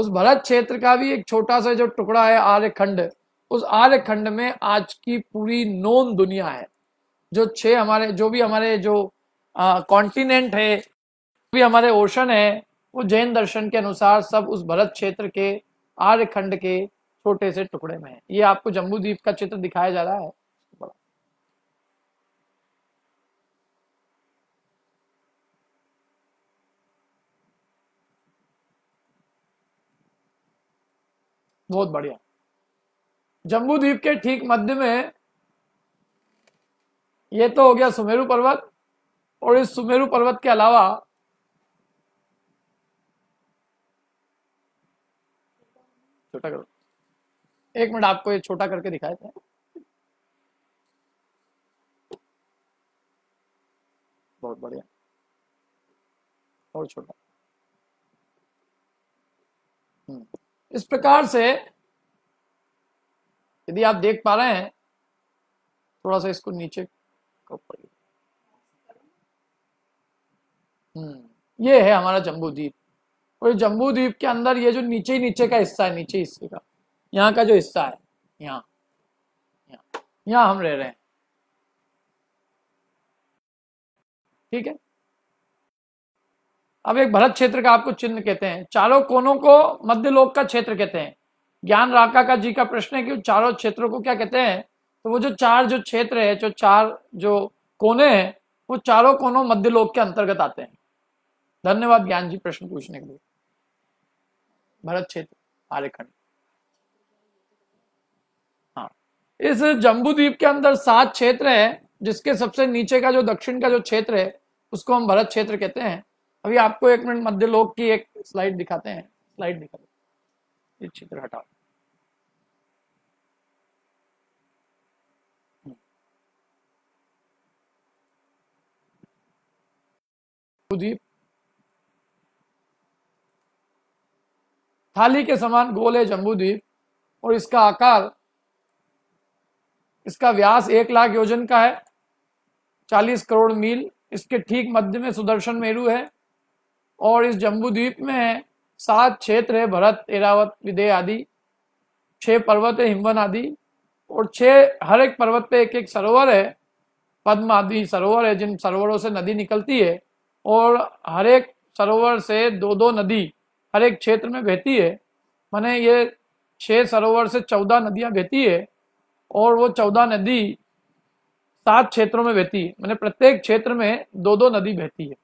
उस भरत क्षेत्र का भी एक छोटा सा जो टुकड़ा है आर्यखंड उस आर्यखंड में आज की पूरी नोन दुनिया है जो छे हमारे जो भी हमारे जो कॉन्टिनेंट है भी हमारे ओशन है वो जैन दर्शन के अनुसार सब उस भरत क्षेत्र के आर्यखंड के छोटे से टुकड़े में है ये आपको जम्बू द्वीप का चित्र दिखाया जा रहा है बहुत बढ़िया जम्बू द्वीप के ठीक मध्य में ये तो हो गया सुमेरु पर्वत और इस सुमेरु पर्वत के अलावा छोटा करो एक मिनट आपको ये छोटा करके दिखाए थे बहुत बढ़िया और छोटा हम्म। इस प्रकार से यदि आप देख पा रहे हैं थोड़ा सा इसको नीचे पड़ेगा हम्म। ये है हमारा जम्बू द्वीप और जम्बू द्वीप के अंदर ये जो नीचे नीचे का हिस्सा है नीचे हिस्से का यहाँ का जो हिस्सा है यहाँ यहाँ यहाँ हम रह रहे हैं ठीक है अब एक भरत क्षेत्र का आपको चिन्ह कहते हैं चारों कोनों को मध्य लोक का क्षेत्र कहते हैं ज्ञान राका का जी का प्रश्न है कि चारों क्षेत्रों को क्या कहते हैं तो वो जो चार जो क्षेत्र है जो चार जो कोने हैं वो चारों कोनों मध्य लोक के अंतर्गत आते हैं धन्यवाद ज्ञान जी प्रश्न पूछने के लिए भरत क्षेत्र आर्यखंड हाँ इस जम्बूद्वीप के अंदर सात क्षेत्र है जिसके सबसे नीचे का जो दक्षिण का जो क्षेत्र है उसको हम भरत क्षेत्र कहते हैं अभी आपको एक मिनट मध्य लोक की एक स्लाइड दिखाते हैं स्लाइड दिखाते ये चित्र हटाओ द्वीप थाली के समान गोल है जम्बूद्वीप और इसका आकार इसका व्यास एक लाख योजन का है चालीस करोड़ मील इसके ठीक मध्य में सुदर्शन मेरू है और इस जम्बूद्वीप में सात क्षेत्र है भरत एरावत विदे आदि छह पर्वत है हिमवन आदि और छह हर एक पर्वत पे एक एक सरोवर है पद्म आदि सरोवर है जिन सरोवरों से नदी निकलती है और हर एक सरोवर से दो दो नदी हर एक क्षेत्र में बहती है माने ये छः सरोवर से चौदह नदियाँ बहती है और वो चौदह नदी सात क्षेत्रों में बहती है मैंने प्रत्येक क्षेत्र में दो दो नदी बहती है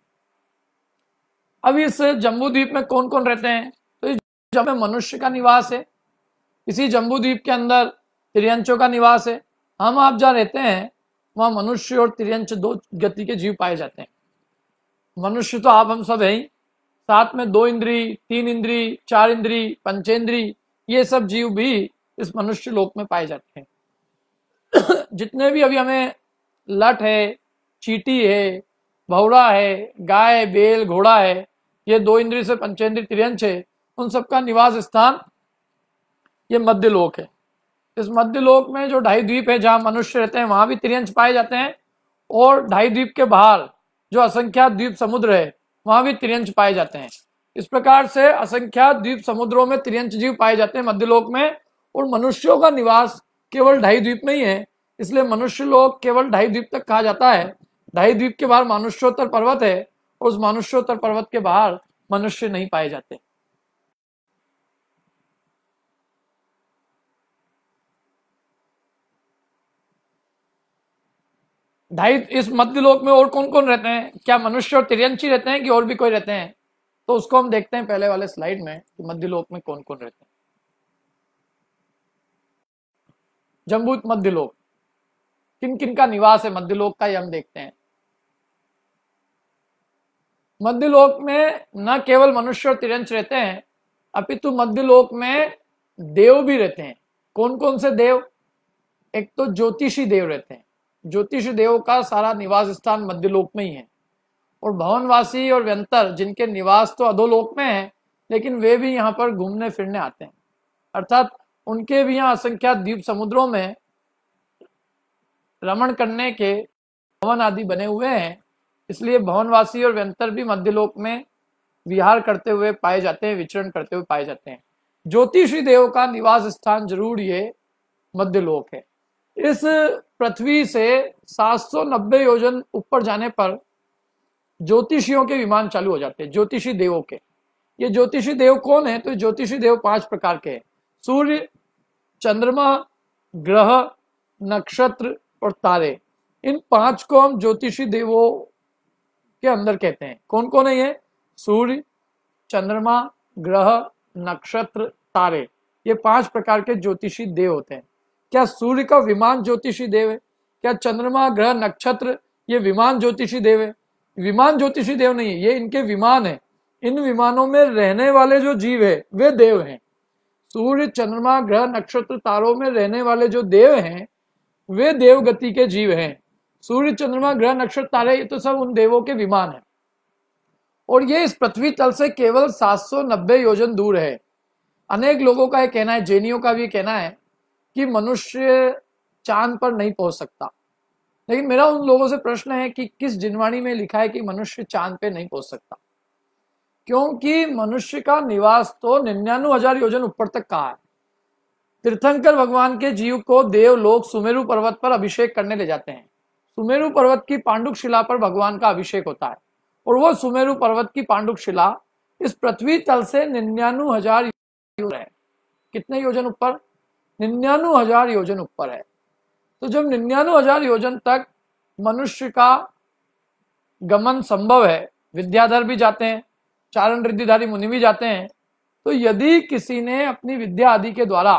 अब इस जम्बू द्वीप में कौन कौन रहते हैं तो इस जब मनुष्य का निवास है इसी जम्बू द्वीप के अंदर त्रियंचों का निवास है हम आप जहाँ रहते हैं वहाँ मनुष्य और त्रियंश दो गति के जीव पाए जाते हैं मनुष्य तो आप हम सब है ही साथ में दो इंद्री तीन इंद्री चार इंद्री पंचेंद्री ये सब जीव भी इस मनुष्य लोक में पाए जाते हैं जितने भी अभी हमें लट है चीटी है भौड़ा है गाय बेल घोड़ा है ये दो इंद्री से पंचेंद्री त्रियंश है उन सबका निवास स्थान ये मध्य लोक है इस मध्य लोक में जो ढाई द्वीप है जहाँ मनुष्य रहते हैं वहां भी त्रियंश पाए जाते हैं और ढाई द्वीप के बाहर जो असंख्या द्वीप समुद्र है वहां भी त्रियंश पाए जाते हैं इस प्रकार से असंख्या द्वीप समुद्रों में तिरंज जीव पाए जाते हैं मध्यलोक में और मनुष्यों का निवास केवल ढाई द्वीप में ही है इसलिए मनुष्य लोग केवल ढाई द्वीप तक कहा जाता है ढाई द्वीप के बाहर मानुष्योत्तर पर्वत है और उस मानुष्योत्तर पर्वत के बाहर मनुष्य नहीं पाए जाते ढाई इस मध्य लोक में और कौन कौन रहते हैं क्या मनुष्य और तिरंशी रहते हैं कि और भी कोई रहते हैं तो उसको हम देखते हैं पहले वाले स्लाइड में कि मध्य लोक में कौन कौन रहते हैं जम्बूत मध्य लोक किन किन का निवास है मध्य लोक का ये हम देखते हैं मध्य लोक में न केवल मनुष्य और तिरंश रहते हैं अपितु मध्य लोक में देव भी रहते हैं कौन कौन से देव एक तो ज्योतिषी देव रहते हैं ज्योतिष देव का सारा निवास स्थान मध्यलोक में ही है और भवनवासी और व्यंतर जिनके निवास तो अधोलोक में है लेकिन वे भी यहाँ पर घूमने फिरने आते हैं अर्थात उनके भी यहाँ असंख्यात द्वीप समुद्रों में रमण करने के भवन आदि बने हुए हैं इसलिए भवनवासी और व्यंतर भी मध्यलोक में विहार करते हुए पाए जाते हैं विचरण करते हुए पाए जाते हैं ज्योतिषी देव का निवास स्थान जरूर ये मध्यलोक है इस पृथ्वी से 790 योजन ऊपर जाने पर ज्योतिषियों के विमान चालू हो जाते हैं ज्योतिषी देवों के ये ज्योतिषी देव कौन है तो ज्योतिषी देव पांच प्रकार के हैं सूर्य चंद्रमा ग्रह नक्षत्र और तारे इन पांच को हम ज्योतिषी देवों के अंदर कहते हैं कौन कौन है ये सूर्य चंद्रमा ग्रह नक्षत्र तारे ये पांच प्रकार के ज्योतिषी देव होते हैं क्या सूर्य का विमान ज्योतिषी देव है क्या चंद्रमा ग्रह नक्षत्र ये विमान ज्योतिषी देव है विमान ज्योतिषी देव नहीं है ये इनके विमान है इन विमानों में रहने वाले जो जीव है वे देव हैं सूर्य चंद्रमा ग्रह नक्षत्र तारों में रहने वाले जो देव हैं वे देव गति के जीव हैं सूर्य चंद्रमा ग्रह नक्षत्र तारे ये तो सब उन देवों के विमान है और ये इस पृथ्वी तल से केवल 790 योजन दूर है अनेक लोगों का यह कहना है जैनियों का भी कहना है कि मनुष्य चांद पर नहीं पहुंच सकता लेकिन मेरा उन लोगों से प्रश्न है कि किस जिनवाणी में लिखा है कि मनुष्य चांद पे नहीं पहुंच सकता क्योंकि मनुष्य का निवास तो निन्यानवे हजार योजन ऊपर तक कहा है तीर्थंकर भगवान के जीव को देव लोग सुमेरु पर्वत पर अभिषेक करने ले जाते हैं सुमेरु पर्वत की पांडुक शिला पर भगवान का अभिषेक होता है और वह सुमेरु पर्वत की पांडुक शिला इस पृथ्वी तल से निन्यानवे हजार है कितने योजन ऊपर निन्यानु हजार योजन ऊपर है तो जब निन्यानवे हजार योजन तक मनुष्य का गमन संभव है विद्याधर भी जाते हैं चारण रिद्धिधारी मुनि भी जाते हैं तो यदि किसी ने अपनी विद्या आदि के द्वारा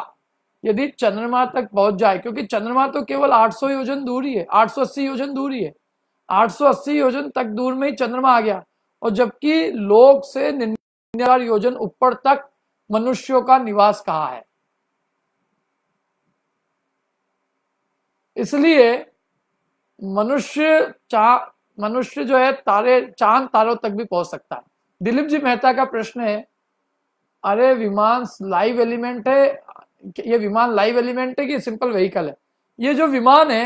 यदि चंद्रमा तक पहुंच जाए क्योंकि चंद्रमा तो केवल 800 योजन दूर ही है 880 योजन दूर ही है 880 योजन तक दूर में ही चंद्रमा आ गया और जबकि लोक से निन्यानवे योजन ऊपर तक मनुष्यों का निवास कहा है इसलिए मनुष्य चा मनुष्य जो है तारे चांद तारों तक भी पहुंच सकता है दिलीप जी मेहता का प्रश्न है अरे विमान लाइव एलिमेंट है ये विमान लाइव एलिमेंट है कि सिंपल व्हीकल है ये जो विमान है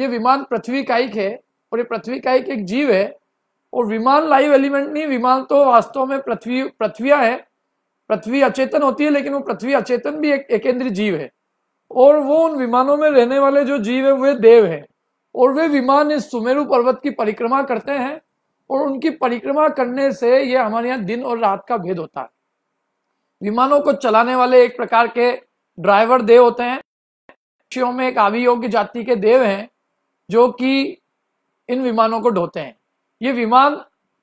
ये विमान पृथ्वी कायिक है और ये पृथ्वी कायिक एक जीव है और विमान लाइव एलिमेंट नहीं विमान तो वास्तव में पृथ्वी पृथ्वी है पृथ्वी अचेतन होती है लेकिन वो पृथ्वी अचेतन भी एक एकेंद्रीय जीव है और वो उन विमानों में रहने वाले जो जीव है वे देव हैं और वे विमान इस सुमेरु पर्वत की परिक्रमा करते हैं और उनकी परिक्रमा करने से ये हमारे यहाँ दिन और रात का भेद होता है विमानों को चलाने वाले एक प्रकार के ड्राइवर देव होते हैं पक्षियों में एक आवियोग्य जाति के देव हैं जो कि इन विमानों को ढोते हैं ये विमान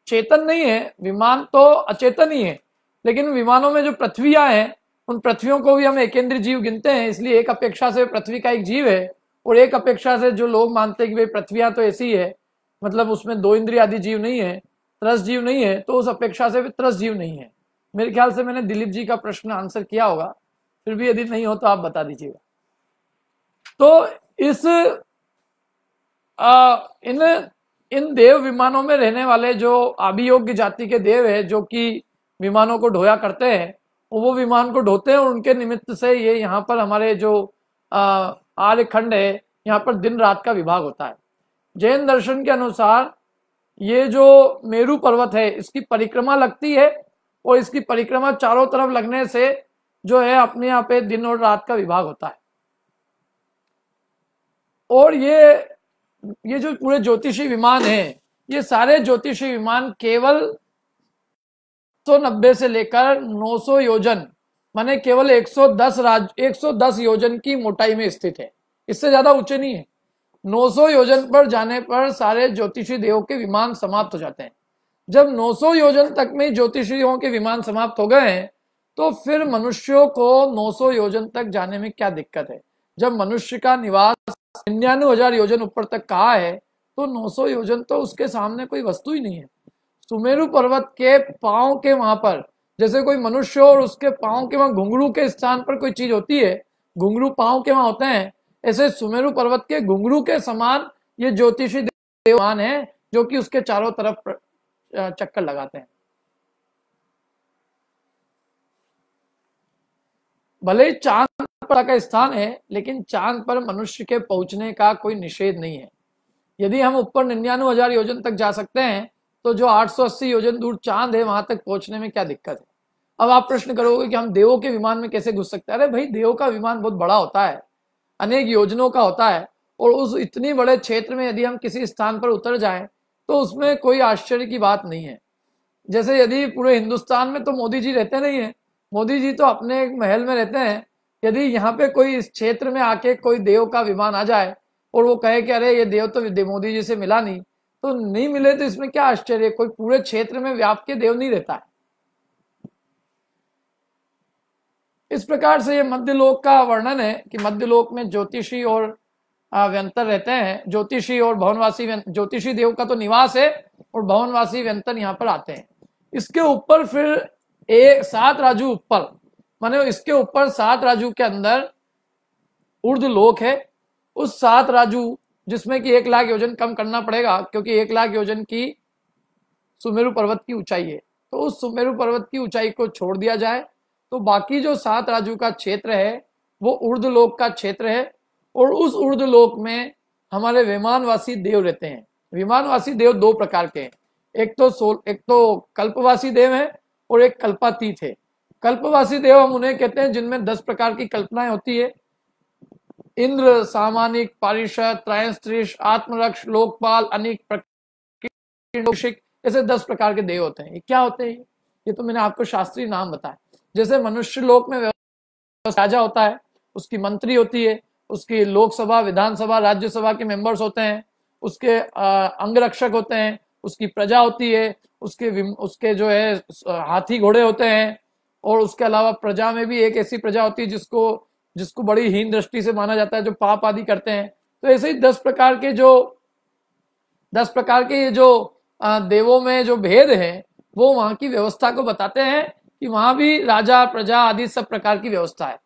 चेतन नहीं है विमान तो अचेतन ही है लेकिन विमानों में जो पृथ्वी हैं उन पृथ्वियों को भी हम एकेंद्र जीव गिनते हैं इसलिए एक अपेक्षा से पृथ्वी का एक जीव है और एक अपेक्षा से जो लोग मानते हैं कि भाई पृथ्वियाँ तो ऐसी है मतलब उसमें दो इंद्रिय आदि जीव नहीं है त्रस जीव नहीं है तो उस अपेक्षा से भी त्रस जीव नहीं है मेरे ख्याल से मैंने दिलीप जी का प्रश्न आंसर किया होगा फिर भी यदि नहीं हो तो आप बता दीजिएगा तो इस आ, इन इन देव विमानों में रहने वाले जो अभियोग्य जाति के देव है जो कि विमानों को ढोया करते हैं वो विमान को ढोते हैं और उनके निमित्त से ये यहाँ पर हमारे जो आर्य खंड है यहाँ पर दिन रात का विभाग होता है जैन दर्शन के अनुसार ये जो मेरू पर्वत है इसकी परिक्रमा लगती है और इसकी परिक्रमा चारों तरफ लगने से जो है अपने यहाँ पे दिन और रात का विभाग होता है और ये ये जो पूरे ज्योतिषी विमान है ये सारे ज्योतिषी विमान केवल 190 से लेकर 900 योजन माने केवल 110 राज 110 योजन की मोटाई में स्थित है इससे ज्यादा ऊंचे नहीं है 900 योजन पर जाने पर सारे ज्योतिषी देवों के विमान समाप्त हो जाते हैं जब 900 योजन तक में देवों के विमान समाप्त हो गए हैं तो फिर मनुष्यों को 900 योजन तक जाने में क्या दिक्कत है जब मनुष्य का निवास निन्यानवे हजार योजन ऊपर तक कहा है तो 900 योजन तो उसके सामने कोई वस्तु ही नहीं है सुमेरु पर्वत के पांव के वहां पर जैसे कोई मनुष्य और उसके पाँव के वहां घुंघरू के स्थान पर कोई चीज होती है घुंगरू पांव के वहां होते हैं ऐसे सुमेरु पर्वत के घुंगरू के समान ये ज्योतिषी देवान है जो कि उसके चारों तरफ चक्कर लगाते हैं भले ही चांद पर का स्थान है लेकिन चांद पर मनुष्य के पहुंचने का कोई निषेध नहीं है यदि हम ऊपर निन्यानवे हजार योजन तक जा सकते हैं तो जो 880 योजन दूर चांद है वहां तक पहुंचने में क्या दिक्कत है अब आप प्रश्न करोगे कि हम देवों के विमान में कैसे घुस सकते हैं अरे भाई देवों का विमान बहुत बड़ा होता है अनेक योजनों का होता है और उस इतनी बड़े क्षेत्र में यदि हम किसी स्थान पर उतर जाए तो उसमें कोई आश्चर्य की बात नहीं है जैसे यदि पूरे हिंदुस्तान में तो मोदी जी रहते नहीं है मोदी जी तो अपने महल में रहते हैं यदि यहाँ पे कोई इस क्षेत्र में आके कोई देव का विमान आ जाए और वो कहे कि अरे ये देव तो मोदी जी से मिला नहीं तो नहीं मिले तो इसमें क्या आश्चर्य कोई पूरे क्षेत्र में व्याप के देव नहीं रहता है इस प्रकार से ये मध्यलोक का वर्णन है कि मध्यलोक में ज्योतिषी और व्यंतर रहते हैं ज्योतिषी और भवनवासी ज्योतिषी देव का तो निवास है और भवनवासी व्यंतर यहाँ पर आते हैं इसके ऊपर फिर एक सात राजू ऊपर माने इसके ऊपर सात राजू के अंदर उर्द लोक है उस सात राजू जिसमें कि एक लाख योजन कम करना पड़ेगा क्योंकि एक लाख योजन की सुमेरु पर्वत की ऊंचाई है तो उस सुमेरु पर्वत की ऊंचाई को छोड़ दिया जाए तो बाकी जो सात राज्यों का क्षेत्र है वो उर्द लोक का क्षेत्र है और उस उर्द लोक में हमारे विमानवासी देव रहते हैं विमानवासी देव दो प्रकार के हैं एक तो सोल एक तो कल्पवासी देव है और एक कल्पातीत है कल्पवासी देव हम उन्हें कहते हैं जिनमें दस प्रकार की कल्पनाएं होती है इंद्र सामानिक पारिषद त्रयस्त्रिश आत्मरक्ष लोकपाल अनेक ऐसे दस प्रकार के देव होते हैं ये क्या होते हैं ये तो मैंने आपको शास्त्रीय नाम बताया जैसे मनुष्य लोक में राजा होता है उसकी मंत्री होती है उसकी लोकसभा विधानसभा राज्यसभा के मेंबर्स होते हैं उसके अंगरक्षक होते हैं उसकी प्रजा होती है उसके उसके जो है हाथी घोड़े होते हैं और उसके अलावा प्रजा में भी एक ऐसी प्रजा होती है जिसको जिसको बड़ी हीन दृष्टि से माना जाता है जो पाप आदि करते हैं तो ऐसे ही दस प्रकार के जो दस प्रकार के ये जो देवों में जो भेद हैं वो वहां की व्यवस्था को बताते हैं कि वहां भी राजा प्रजा आदि सब प्रकार की व्यवस्था है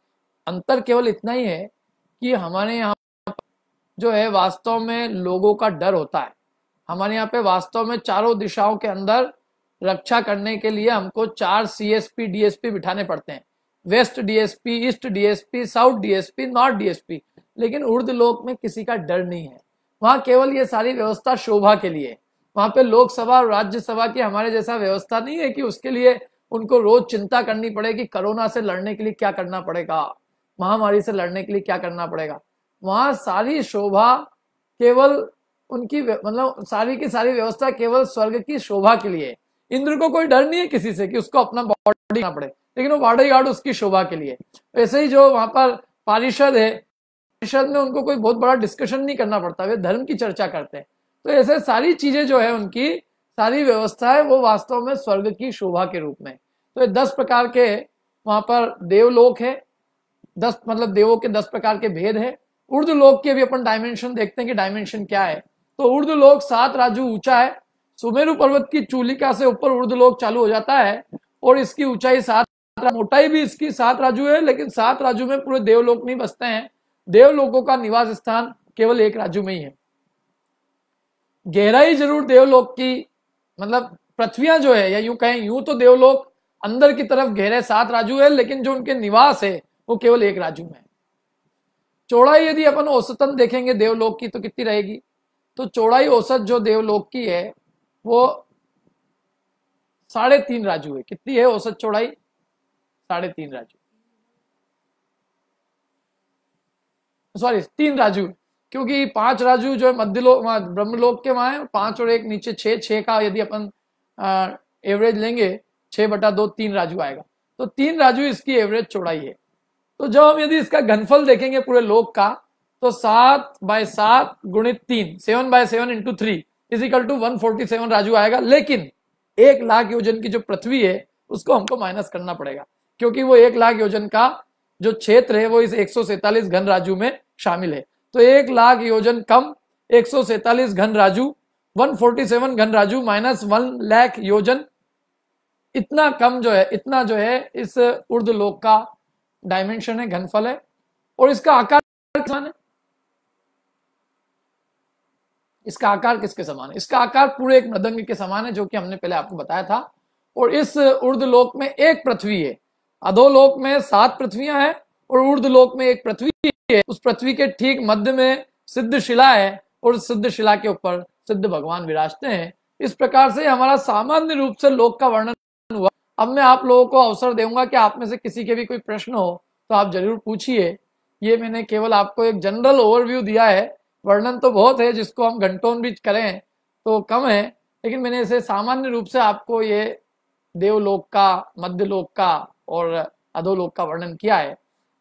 अंतर केवल इतना ही है कि हमारे यहाँ जो है वास्तव में लोगों का डर होता है हमारे यहाँ पे वास्तव में चारों दिशाओं के अंदर रक्षा करने के लिए हमको चार C S P D S P बिठाने पड़ते हैं west DSP east DSP south DSP north DSP लेकिन उर्द लोक में किसी का डर नहीं है वहां केवल ये सारी व्यवस्था शोभा के लिए वहां पे लोकसभा और राज्यसभा की हमारे जैसा व्यवस्था नहीं है कि उसके लिए उनको रोज चिंता करनी पड़ेगी कोरोना से लड़ने के लिए क्या करना पड़ेगा महामारी से लड़ने के लिए क्या करना पड़ेगा वहां सारी शोभा केवल उनकी मतलब सारी की सारी व्यवस्था केवल स्वर्ग की शोभा के लिए इंद्र को कोई डर नहीं है किसी से कि उसको अपना बॉडी पड़े लेकिन वो वाडई गार्ड उसकी शोभा के लिए तो ऐसे ही जो वहां पर पारिषद है परिषद में उनको कोई बहुत बड़ा डिस्कशन नहीं करना पड़ता वे धर्म की चर्चा करते हैं तो ऐसे सारी चीजें जो है उनकी सारी व्यवस्था है वो वास्तव में स्वर्ग की शोभा के रूप में तो ये दस प्रकार के वहां पर देवलोक है दस मतलब देवों के दस प्रकार के भेद है उर्द लोक के भी अपन डायमेंशन देखते हैं कि डायमेंशन क्या है तो उर्द लोक सात राजू ऊंचा है सुमेरु पर्वत की चूलिका से ऊपर उर्द लोक चालू हो जाता है और इसकी ऊंचाई सात मोटाई भी इसकी सात राजू है लेकिन सात राजू में पूरे देवलोक नहीं बसते हैं देवलोकों का निवास स्थान केवल एक राजू में ही है गहराई जरूर देवलोक की मतलब पृथ्वियां जो है या यूं कहें यूं तो देवलोक अंदर की तरफ गहरे सात राजू है लेकिन जो उनके निवास है वो केवल एक राजू में है चौड़ाई यदि अपन औसतन देखेंगे देवलोक की तो कितनी रहेगी तो चौड़ाई औसत जो देवलोक की है वो साढ़े तीन राजू है कितनी है औसत चौड़ाई साढ़े तीन राजू सॉरी तीन राजू क्योंकि पांच राजू जो है मध्य लोक ब्रह्मलोक के वहां है पांच और एक नीचे छः छः का यदि अपन एवरेज लेंगे छह बटा दो तीन राजू आएगा तो तीन राजू इसकी एवरेज चौड़ाई है तो जब हम यदि इसका घनफल देखेंगे पूरे लोक का तो सात बाय सात गुणित तीन seven by seven into three is equal to one forty seven Raju आएगा लेकिन एक लाख योजन की जो पृथ्वी है उसको हमको माइनस करना पड़ेगा क्योंकि वो एक लाख योजन का जो क्षेत्र है वो इस एक घन राजू में शामिल है तो एक लाख योजन कम एक घन राजू 147 घन राजू माइनस वन लाख योजन इतना कम जो है इतना जो है इस उर्द लोक का डायमेंशन है घनफल है और इसका आकार समान है इसका आकार किसके समान है इसका आकार पूरे एक मृदंग के समान है जो कि हमने पहले आपको बताया था और इस उर्द लोक में एक पृथ्वी है अधोलोक में सात पृथ्वियां हैं और ऊर्ध लोक में एक पृथ्वी है उस पृथ्वी के ठीक मध्य में सिद्ध शिला है और सिद्ध शिला के ऊपर सिद्ध भगवान विराजते हैं इस प्रकार से हमारा सामान्य रूप से लोक का वर्णन हुआ अब मैं आप लोगों को अवसर दूंगा कि आप में से किसी के भी कोई प्रश्न हो तो आप जरूर पूछिए ये मैंने केवल आपको एक जनरल ओवरव्यू दिया है वर्णन तो बहुत है जिसको हम घंटों भी करें तो कम है लेकिन मैंने इसे सामान्य रूप से आपको ये देवलोक का मध्यलोक का और अधोलोक का वर्णन किया है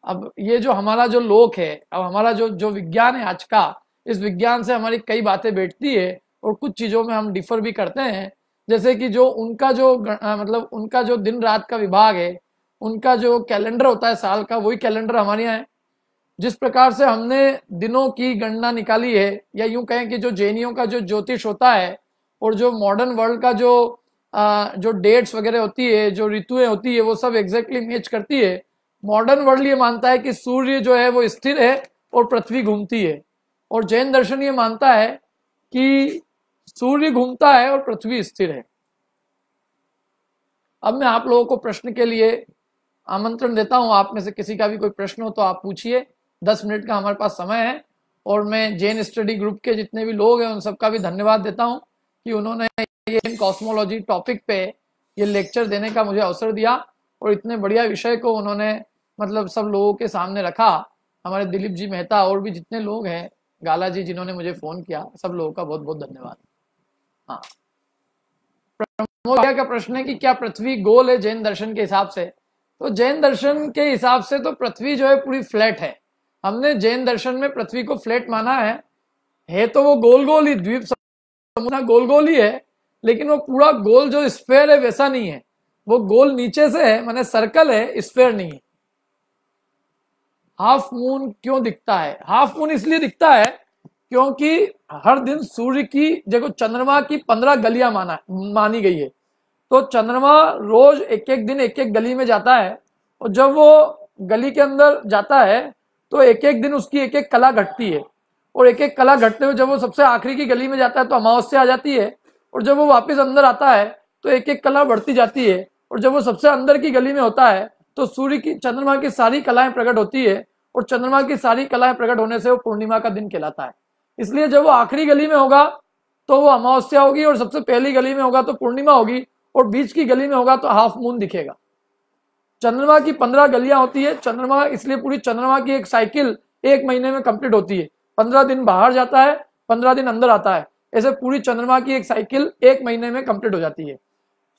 अब ये जो हमारा जो लोक है अब हमारा जो जो विज्ञान है आज का इस विज्ञान से हमारी कई बातें बैठती है और कुछ चीज़ों में हम डिफर भी करते हैं जैसे कि जो उनका जो आ, मतलब उनका जो दिन रात का विभाग है उनका जो कैलेंडर होता है साल का वही कैलेंडर हमारे यहाँ है जिस प्रकार से हमने दिनों की गणना निकाली है या यूं कहें कि जो जैनियों का जो ज्योतिष होता है और जो मॉडर्न वर्ल्ड का जो जो डेट्स वगैरह होती है जो ऋतुएं होती है वो सब एग्जैक्टली exactly मैच करती है मॉडर्न वर्ल्ड ये मानता है कि सूर्य जो है वो स्थिर है और पृथ्वी घूमती है और जैन दर्शन ये मानता है कि सूर्य घूमता है और पृथ्वी स्थिर है अब मैं आप लोगों को प्रश्न के लिए आमंत्रण देता हूं आप में से किसी का भी कोई प्रश्न हो तो आप पूछिए दस मिनट का हमारे पास समय है और मैं जैन स्टडी ग्रुप के जितने भी लोग हैं उन सबका भी धन्यवाद देता हूँ कि उन्होंने ये कॉस्मोलॉजी टॉपिक पे ये लेक्चर देने का मुझे अवसर दिया और इतने बढ़िया विषय को उन्होंने मतलब सब लोगों के सामने रखा हमारे दिलीप जी मेहता और भी जितने लोग हैं गाला जी जिन्होंने मुझे फोन किया सब लोगों का बहुत बहुत धन्यवाद हाँ का प्रश्न है कि क्या पृथ्वी गोल है जैन दर्शन के हिसाब से तो जैन दर्शन के हिसाब से तो पृथ्वी जो है पूरी फ्लैट है हमने जैन दर्शन में पृथ्वी को फ्लैट माना है है तो वो गोल गोल ही द्वीप गोल गोल ही है लेकिन वो पूरा गोल जो स्पेयर है वैसा नहीं है वो गोल नीचे से है मैंने सर्कल है स्पेयर नहीं है हाफ मून क्यों दिखता है हाफ मून इसलिए दिखता है क्योंकि हर दिन सूर्य की जगह चंद्रमा की पंद्रह गलियां माना मानी गई है तो चंद्रमा रोज एक एक दिन एक एक गली में जाता है और जब वो गली के अंदर जाता है तो एक एक दिन उसकी एक एक कला घटती है और एक एक कला घटते हुए जब वो सबसे आखिरी की गली में जाता है तो अमावस्या आ जाती है और जब वो वापस अंदर आता है तो एक एक कला बढ़ती जाती है और जब वो सबसे अंदर की गली में होता है तो सूर्य की चंद्रमा की सारी कलाएं प्रकट होती है और चंद्रमा की सारी कलाएं प्रकट होने से वो पूर्णिमा का दिन कहलाता है इसलिए जब वो आखिरी गली में होगा तो वो अमावस्या होगी और सबसे पहली गली में होगा तो पूर्णिमा होगी और बीच की गली में होगा तो हाफ मून दिखेगा चंद्रमा की पंद्रह गलियां होती है चंद्रमा इसलिए पूरी चंद्रमा की एक साइकिल एक महीने में कंप्लीट होती है पंद्रह दिन बाहर जाता है पंद्रह दिन अंदर आता है ऐसे पूरी चंद्रमा की एक साइकिल एक महीने में कंप्लीट हो जाती है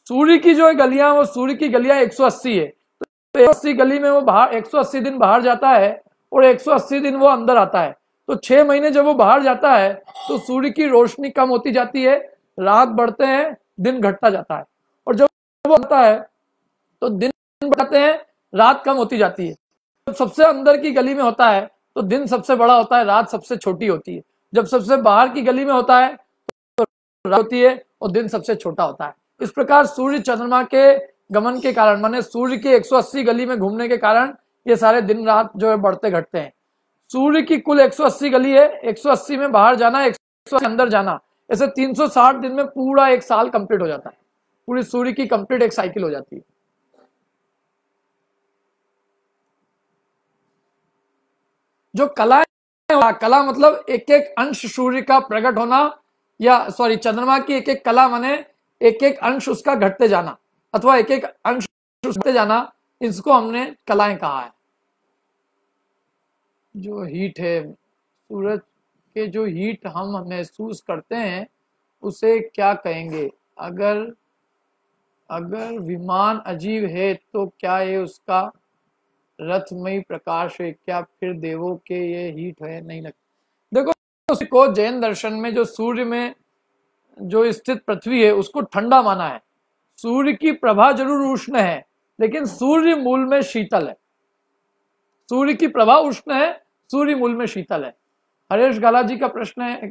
सूर्य की जो गलियां वो सूर्य की गलियां 180 है तो 180 गली में वो बाहर 180 दिन बाहर जाता है और 180 दिन वो अंदर आता है तो छह महीने जब वो बाहर जाता है तो सूर्य की रोशनी कम होती जाती है रात बढ़ते हैं दिन घटता जाता है और जब वो आता है तो दिन बढ़ते हैं रात कम होती जाती है जब सबसे अंदर की गली में होता है तो दिन सबसे बड़ा होता है रात सबसे छोटी होती है जब सबसे बाहर की गली में होता है होती है और दिन सबसे छोटा होता है इस प्रकार सूर्य चंद्रमा के गमन के कारण माने सूर्य के 180 गली में घूमने के कारण ये सारे दिन रात जो है बढ़ते घटते हैं सूर्य की कुल 180 गली है 180 में बाहर जाना एक अंदर जाना ऐसे 360 दिन में पूरा एक साल कंप्लीट हो जाता है पूरी सूर्य की कंप्लीट एक साइकिल हो जाती है जो कला है कला मतलब एक एक अंश सूर्य का प्रकट होना या सॉरी चंद्रमा की एक एक कला माने एक एक अंश उसका घटते जाना अथवा एक एक अंश घटते जाना इसको हमने कलाएं कहा है जो हीट है सूरज के जो हीट हम महसूस करते हैं उसे क्या कहेंगे अगर अगर विमान अजीब है तो क्या ये उसका रथमयी प्रकाश है क्या फिर देवों के ये हीट है नहीं लगता उसको जैन दर्शन में जो सूर्य में जो स्थित पृथ्वी है उसको ठंडा माना है सूर्य की प्रभा जरूर उष्ण है लेकिन सूर्य मूल में शीतल है सूर्य की प्रभा उष्ण है सूर्य मूल में शीतल है हरेश गाला जी का प्रश्न है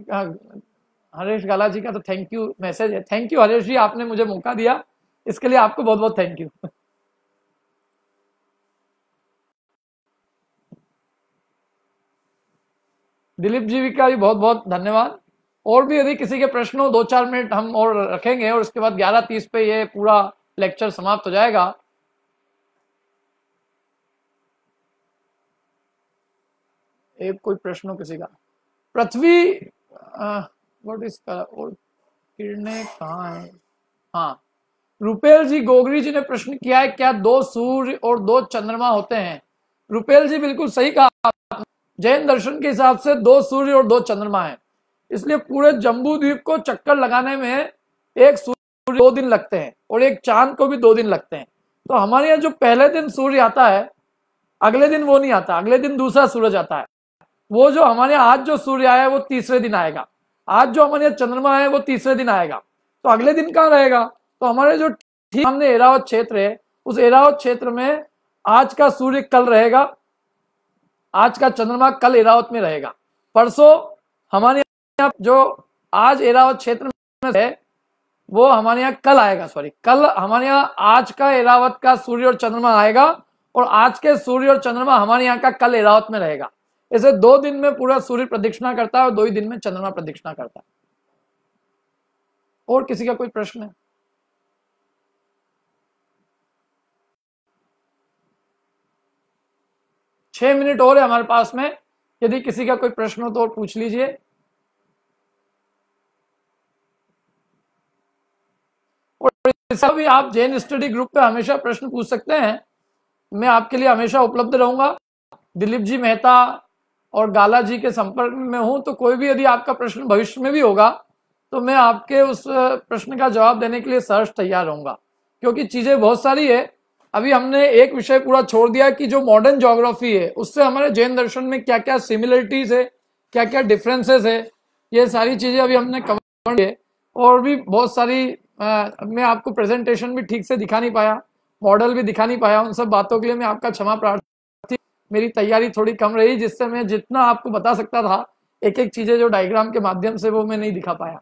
हरेश गाला जी का तो थैंक यू मैसेज है थैंक यू हरेश जी आपने मुझे मौका दिया इसके लिए आपको बहुत बहुत थैंक यू दिलीप जी का भी बहुत बहुत धन्यवाद और भी यदि किसी के प्रश्न हो दो चार मिनट हम और रखेंगे और उसके बाद ग्यारह तीस पे ये पूरा लेक्चर समाप्त हो जाएगा एक कोई प्रश्न हो किसी का पृथ्वी व्हाट इज और किरणें कहाँ है हाँ रुपेल जी गोगरी जी ने प्रश्न किया है क्या दो सूर्य और दो चंद्रमा होते हैं रुपेल जी बिल्कुल सही कहा जैन दर्शन के हिसाब से दो सूर्य और दो चंद्रमा है इसलिए पूरे जम्बू द्वीप को चक्कर लगाने में एक सूर्य दो दिन लगते हैं और एक चांद को भी दो दिन लगते हैं तो हमारे यहाँ जो पहले दिन सूर्य आता है अगले दिन वो नहीं आता अगले दिन दूसरा सूरज आता है वो जो हमारे आज जो सूर्य आया है वो तीसरे दिन आएगा आज जो हमारे यहाँ चंद्रमा है वो तीसरे दिन आएगा तो अगले दिन कहाँ रहेगा तो हमारे जो ठीक हमने एरावत क्षेत्र है उस एरावत क्षेत्र में आज का सूर्य कल रहेगा आज का चंद्रमा कल एरावत में रहेगा परसों हमारे यहाँ जो आज एरावत क्षेत्र में है वो हमारे यहाँ कल आएगा सॉरी कल हमारे यहाँ आज का एरावत का सूर्य और चंद्रमा आएगा और आज के सूर्य और चंद्रमा हमारे यहाँ का कल एरावत में रहेगा इसे दो दिन में पूरा सूर्य प्रदीक्षिणा करता है और दो ही दिन में चंद्रमा प्रदीक्षिणा करता है और किसी का कोई प्रश्न है छह मिनट और है हमारे पास में यदि किसी का कोई प्रश्न हो तो और पूछ लीजिए भी आप जैन स्टडी ग्रुप पे हमेशा प्रश्न पूछ सकते हैं मैं आपके लिए हमेशा उपलब्ध रहूंगा दिलीप जी मेहता और गाला जी के संपर्क में हूं तो कोई भी यदि आपका प्रश्न भविष्य में भी होगा तो मैं आपके उस प्रश्न का जवाब देने के लिए सर्च तैयार रहूंगा क्योंकि चीजें बहुत सारी है अभी हमने एक विषय पूरा छोड़ दिया कि जो मॉडर्न ज्योग्राफी है उससे हमारे जैन दर्शन में क्या क्या सिमिलरिटीज है क्या क्या डिफरेंसेस है ये सारी चीजें अभी हमने कवर है और भी बहुत सारी आ, मैं आपको प्रेजेंटेशन भी ठीक से दिखा नहीं पाया मॉडल भी दिखा नहीं पाया उन सब बातों के लिए मैं आपका क्षमा प्रार्थी मेरी तैयारी थोड़ी कम रही जिससे मैं जितना आपको बता सकता था एक एक चीजें जो डायग्राम के माध्यम से वो मैं नहीं दिखा पाया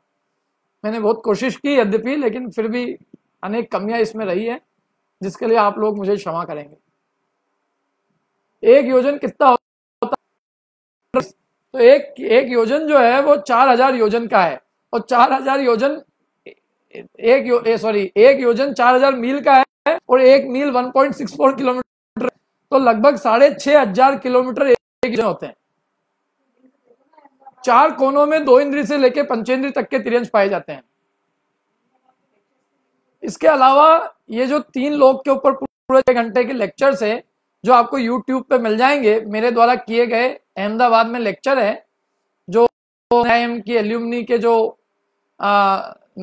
मैंने बहुत कोशिश की यद्यपि लेकिन फिर भी अनेक कमियां इसमें रही है जिसके लिए आप लोग मुझे क्षमा करेंगे एक योजन कितना होता है तो एक एक योजन जो है वो चार हजार योजन का है और चार हजार योजन एक यो, सॉरी एक योजन चार हजार मील का है और एक मील one point six four kilometre तो लगभग साढ़े छह हजार किलोमीटर एक योजन होते हैं चार कोनों में दो इंद्री से लेकर पंचेंद्री तक के तिरंज पाए जाते हैं इसके अलावा ये जो तीन लोग के ऊपर पूरे घंटे के लेक्चर है जो आपको यूट्यूब पे मिल जाएंगे मेरे द्वारा किए गए अहमदाबाद में लेक्चर है जो आई एम की एल्यूमनी के जो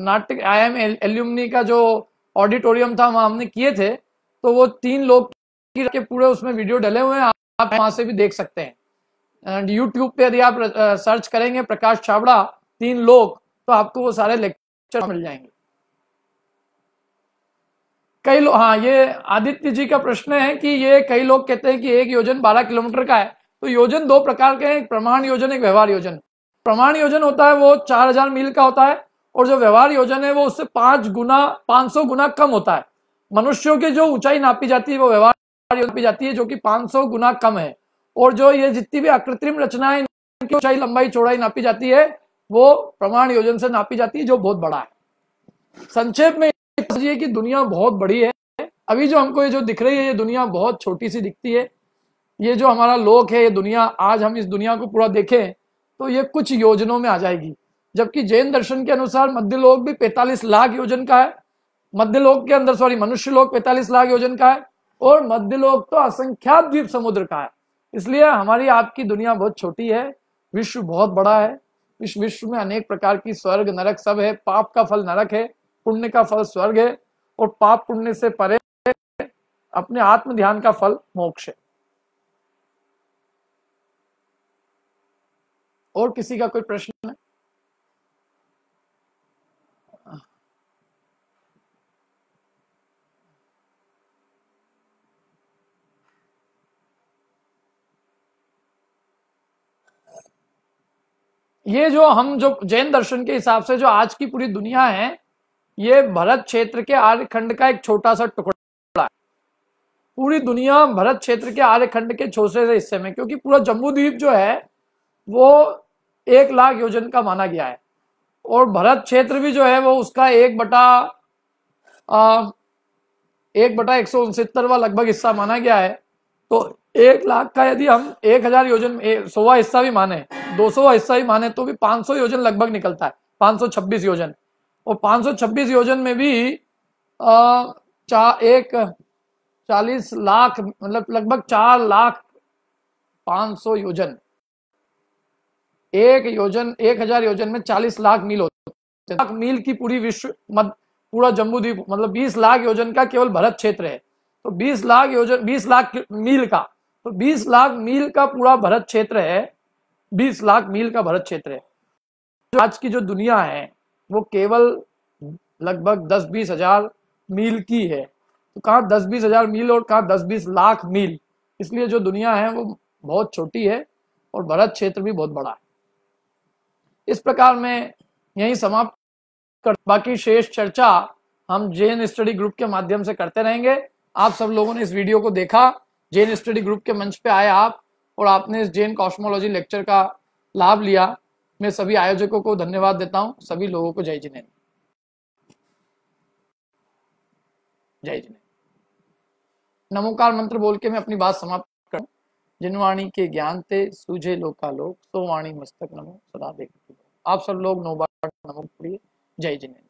नाटक आई एम एल्यूमनी का जो ऑडिटोरियम था वहाँ हमने किए थे तो वो तीन लोग के पूरे उसमें वीडियो डले हुए हैं आप वहाँ से भी देख सकते हैं यूट्यूब पे यदि आप सर्च करेंगे प्रकाश छाबड़ा तीन लोग तो आपको वो सारे लेक्चर मिल जाएंगे कई लोग हाँ ये आदित्य जी का प्रश्न है कि ये कई लोग कहते हैं कि एक योजन बारह किलोमीटर का है तो योजन दो प्रकार के हैं एक प्रमाण योजन एक व्यवहार योजन प्रमाण योजन होता है वो चार हजार मील का होता है और जो व्यवहार योजन है वो उससे पांच गुना पांच सौ गुना कम होता है मनुष्यों की जो ऊंचाई नापी जाती है वो व्यवहार नापी जाती है जो की पांच सौ गुना कम है और जो ये जितनी भी अकृत्रिम रचना है ऊंचाई लंबाई चौड़ाई नापी जाती है वो प्रमाण योजन से नापी जाती है जो बहुत बड़ा है संक्षेप में समझिए कि दुनिया बहुत बड़ी है अभी जो हमको ये जो दिख रही है ये दुनिया बहुत छोटी सी दिखती है ये जो हमारा लोक है ये दुनिया आज हम इस दुनिया को पूरा देखें तो ये कुछ योजनों में आ जाएगी जबकि जैन दर्शन के अनुसार मध्य लोक भी 45 लाख योजन का है मध्य लोक के अंदर सॉरी मनुष्य लोक 45 लाख योजन का है और मध्य लोक तो असंख्यात द्वीप समुद्र का है इसलिए हमारी आपकी दुनिया बहुत छोटी है विश्व बहुत बड़ा है इस विश्व में अनेक प्रकार की स्वर्ग नरक सब है पाप का फल नरक है पुण्य का फल स्वर्ग है और पाप पुण्य से परे अपने आत्म ध्यान का फल मोक्ष है और किसी का कोई प्रश्न है ये जो हम जो जैन दर्शन के हिसाब से जो आज की पूरी दुनिया है ये भरत क्षेत्र के आर्यखंड का एक छोटा सा टुकड़ा है पूरी दुनिया भरत क्षेत्र के आर्यखंड के छोटे से हिस्से में क्योंकि पूरा जम्मू द्वीप जो है वो एक लाख योजन का माना गया है और भरत क्षेत्र भी जो है वो उसका एक बटा आ, एक बटा एक सौ उनसत्तरवा लगभग हिस्सा माना गया है तो एक लाख का यदि हम एक हजार योजन सौवा हिस्सा भी माने दो सौवा हिस्सा भी माने तो भी पांच सौ योजन लगभग निकलता है पांच सौ छब्बीस योजन और 526 योजन में भी आ, चा, एक 40 लाख मतलब लगभग चार लाख 500 योजन एक योजन एक हजार योजन में 40 लाख मील होते लाख मील की पूरी विश्व मत, पूरा जम्मू द्वीप मतलब 20 लाख योजन का केवल भरत क्षेत्र है तो 20 लाख योजन 20 लाख मील का तो 20 लाख मील का पूरा भरत क्षेत्र है 20 लाख मील का भरत क्षेत्र है आज की जो दुनिया है वो केवल लगभग दस बीस हजार मील की है तो कहाँ दस बीस हजार मील और कहाँ दस बीस लाख मील इसलिए जो दुनिया है वो बहुत छोटी है और भारत क्षेत्र भी बहुत बड़ा है इस प्रकार में यही समाप्त कर बाकी शेष चर्चा हम जेन स्टडी ग्रुप के माध्यम से करते रहेंगे आप सब लोगों ने इस वीडियो को देखा जेन स्टडी ग्रुप के मंच पे आए आप और आपने इस जेन कॉस्मोलॉजी लेक्चर का लाभ लिया मैं सभी आयोजकों को धन्यवाद देता हूँ सभी लोगों को जय जिनेन्द्र जय जिने नमोकार मंत्र बोल के मैं अपनी बात समाप्त करूँ जिनवाणी के ज्ञान ते सूझे लोक तो वाणी मस्तक नमो सदा देखते आप सब लोग नौ बार नमो पढ़िए जय जिनेन्द्र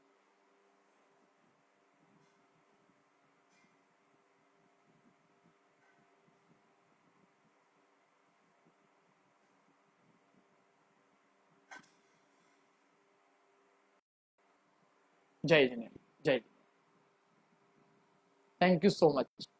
जय जिनेन्द्र जय थैंक यू सो मच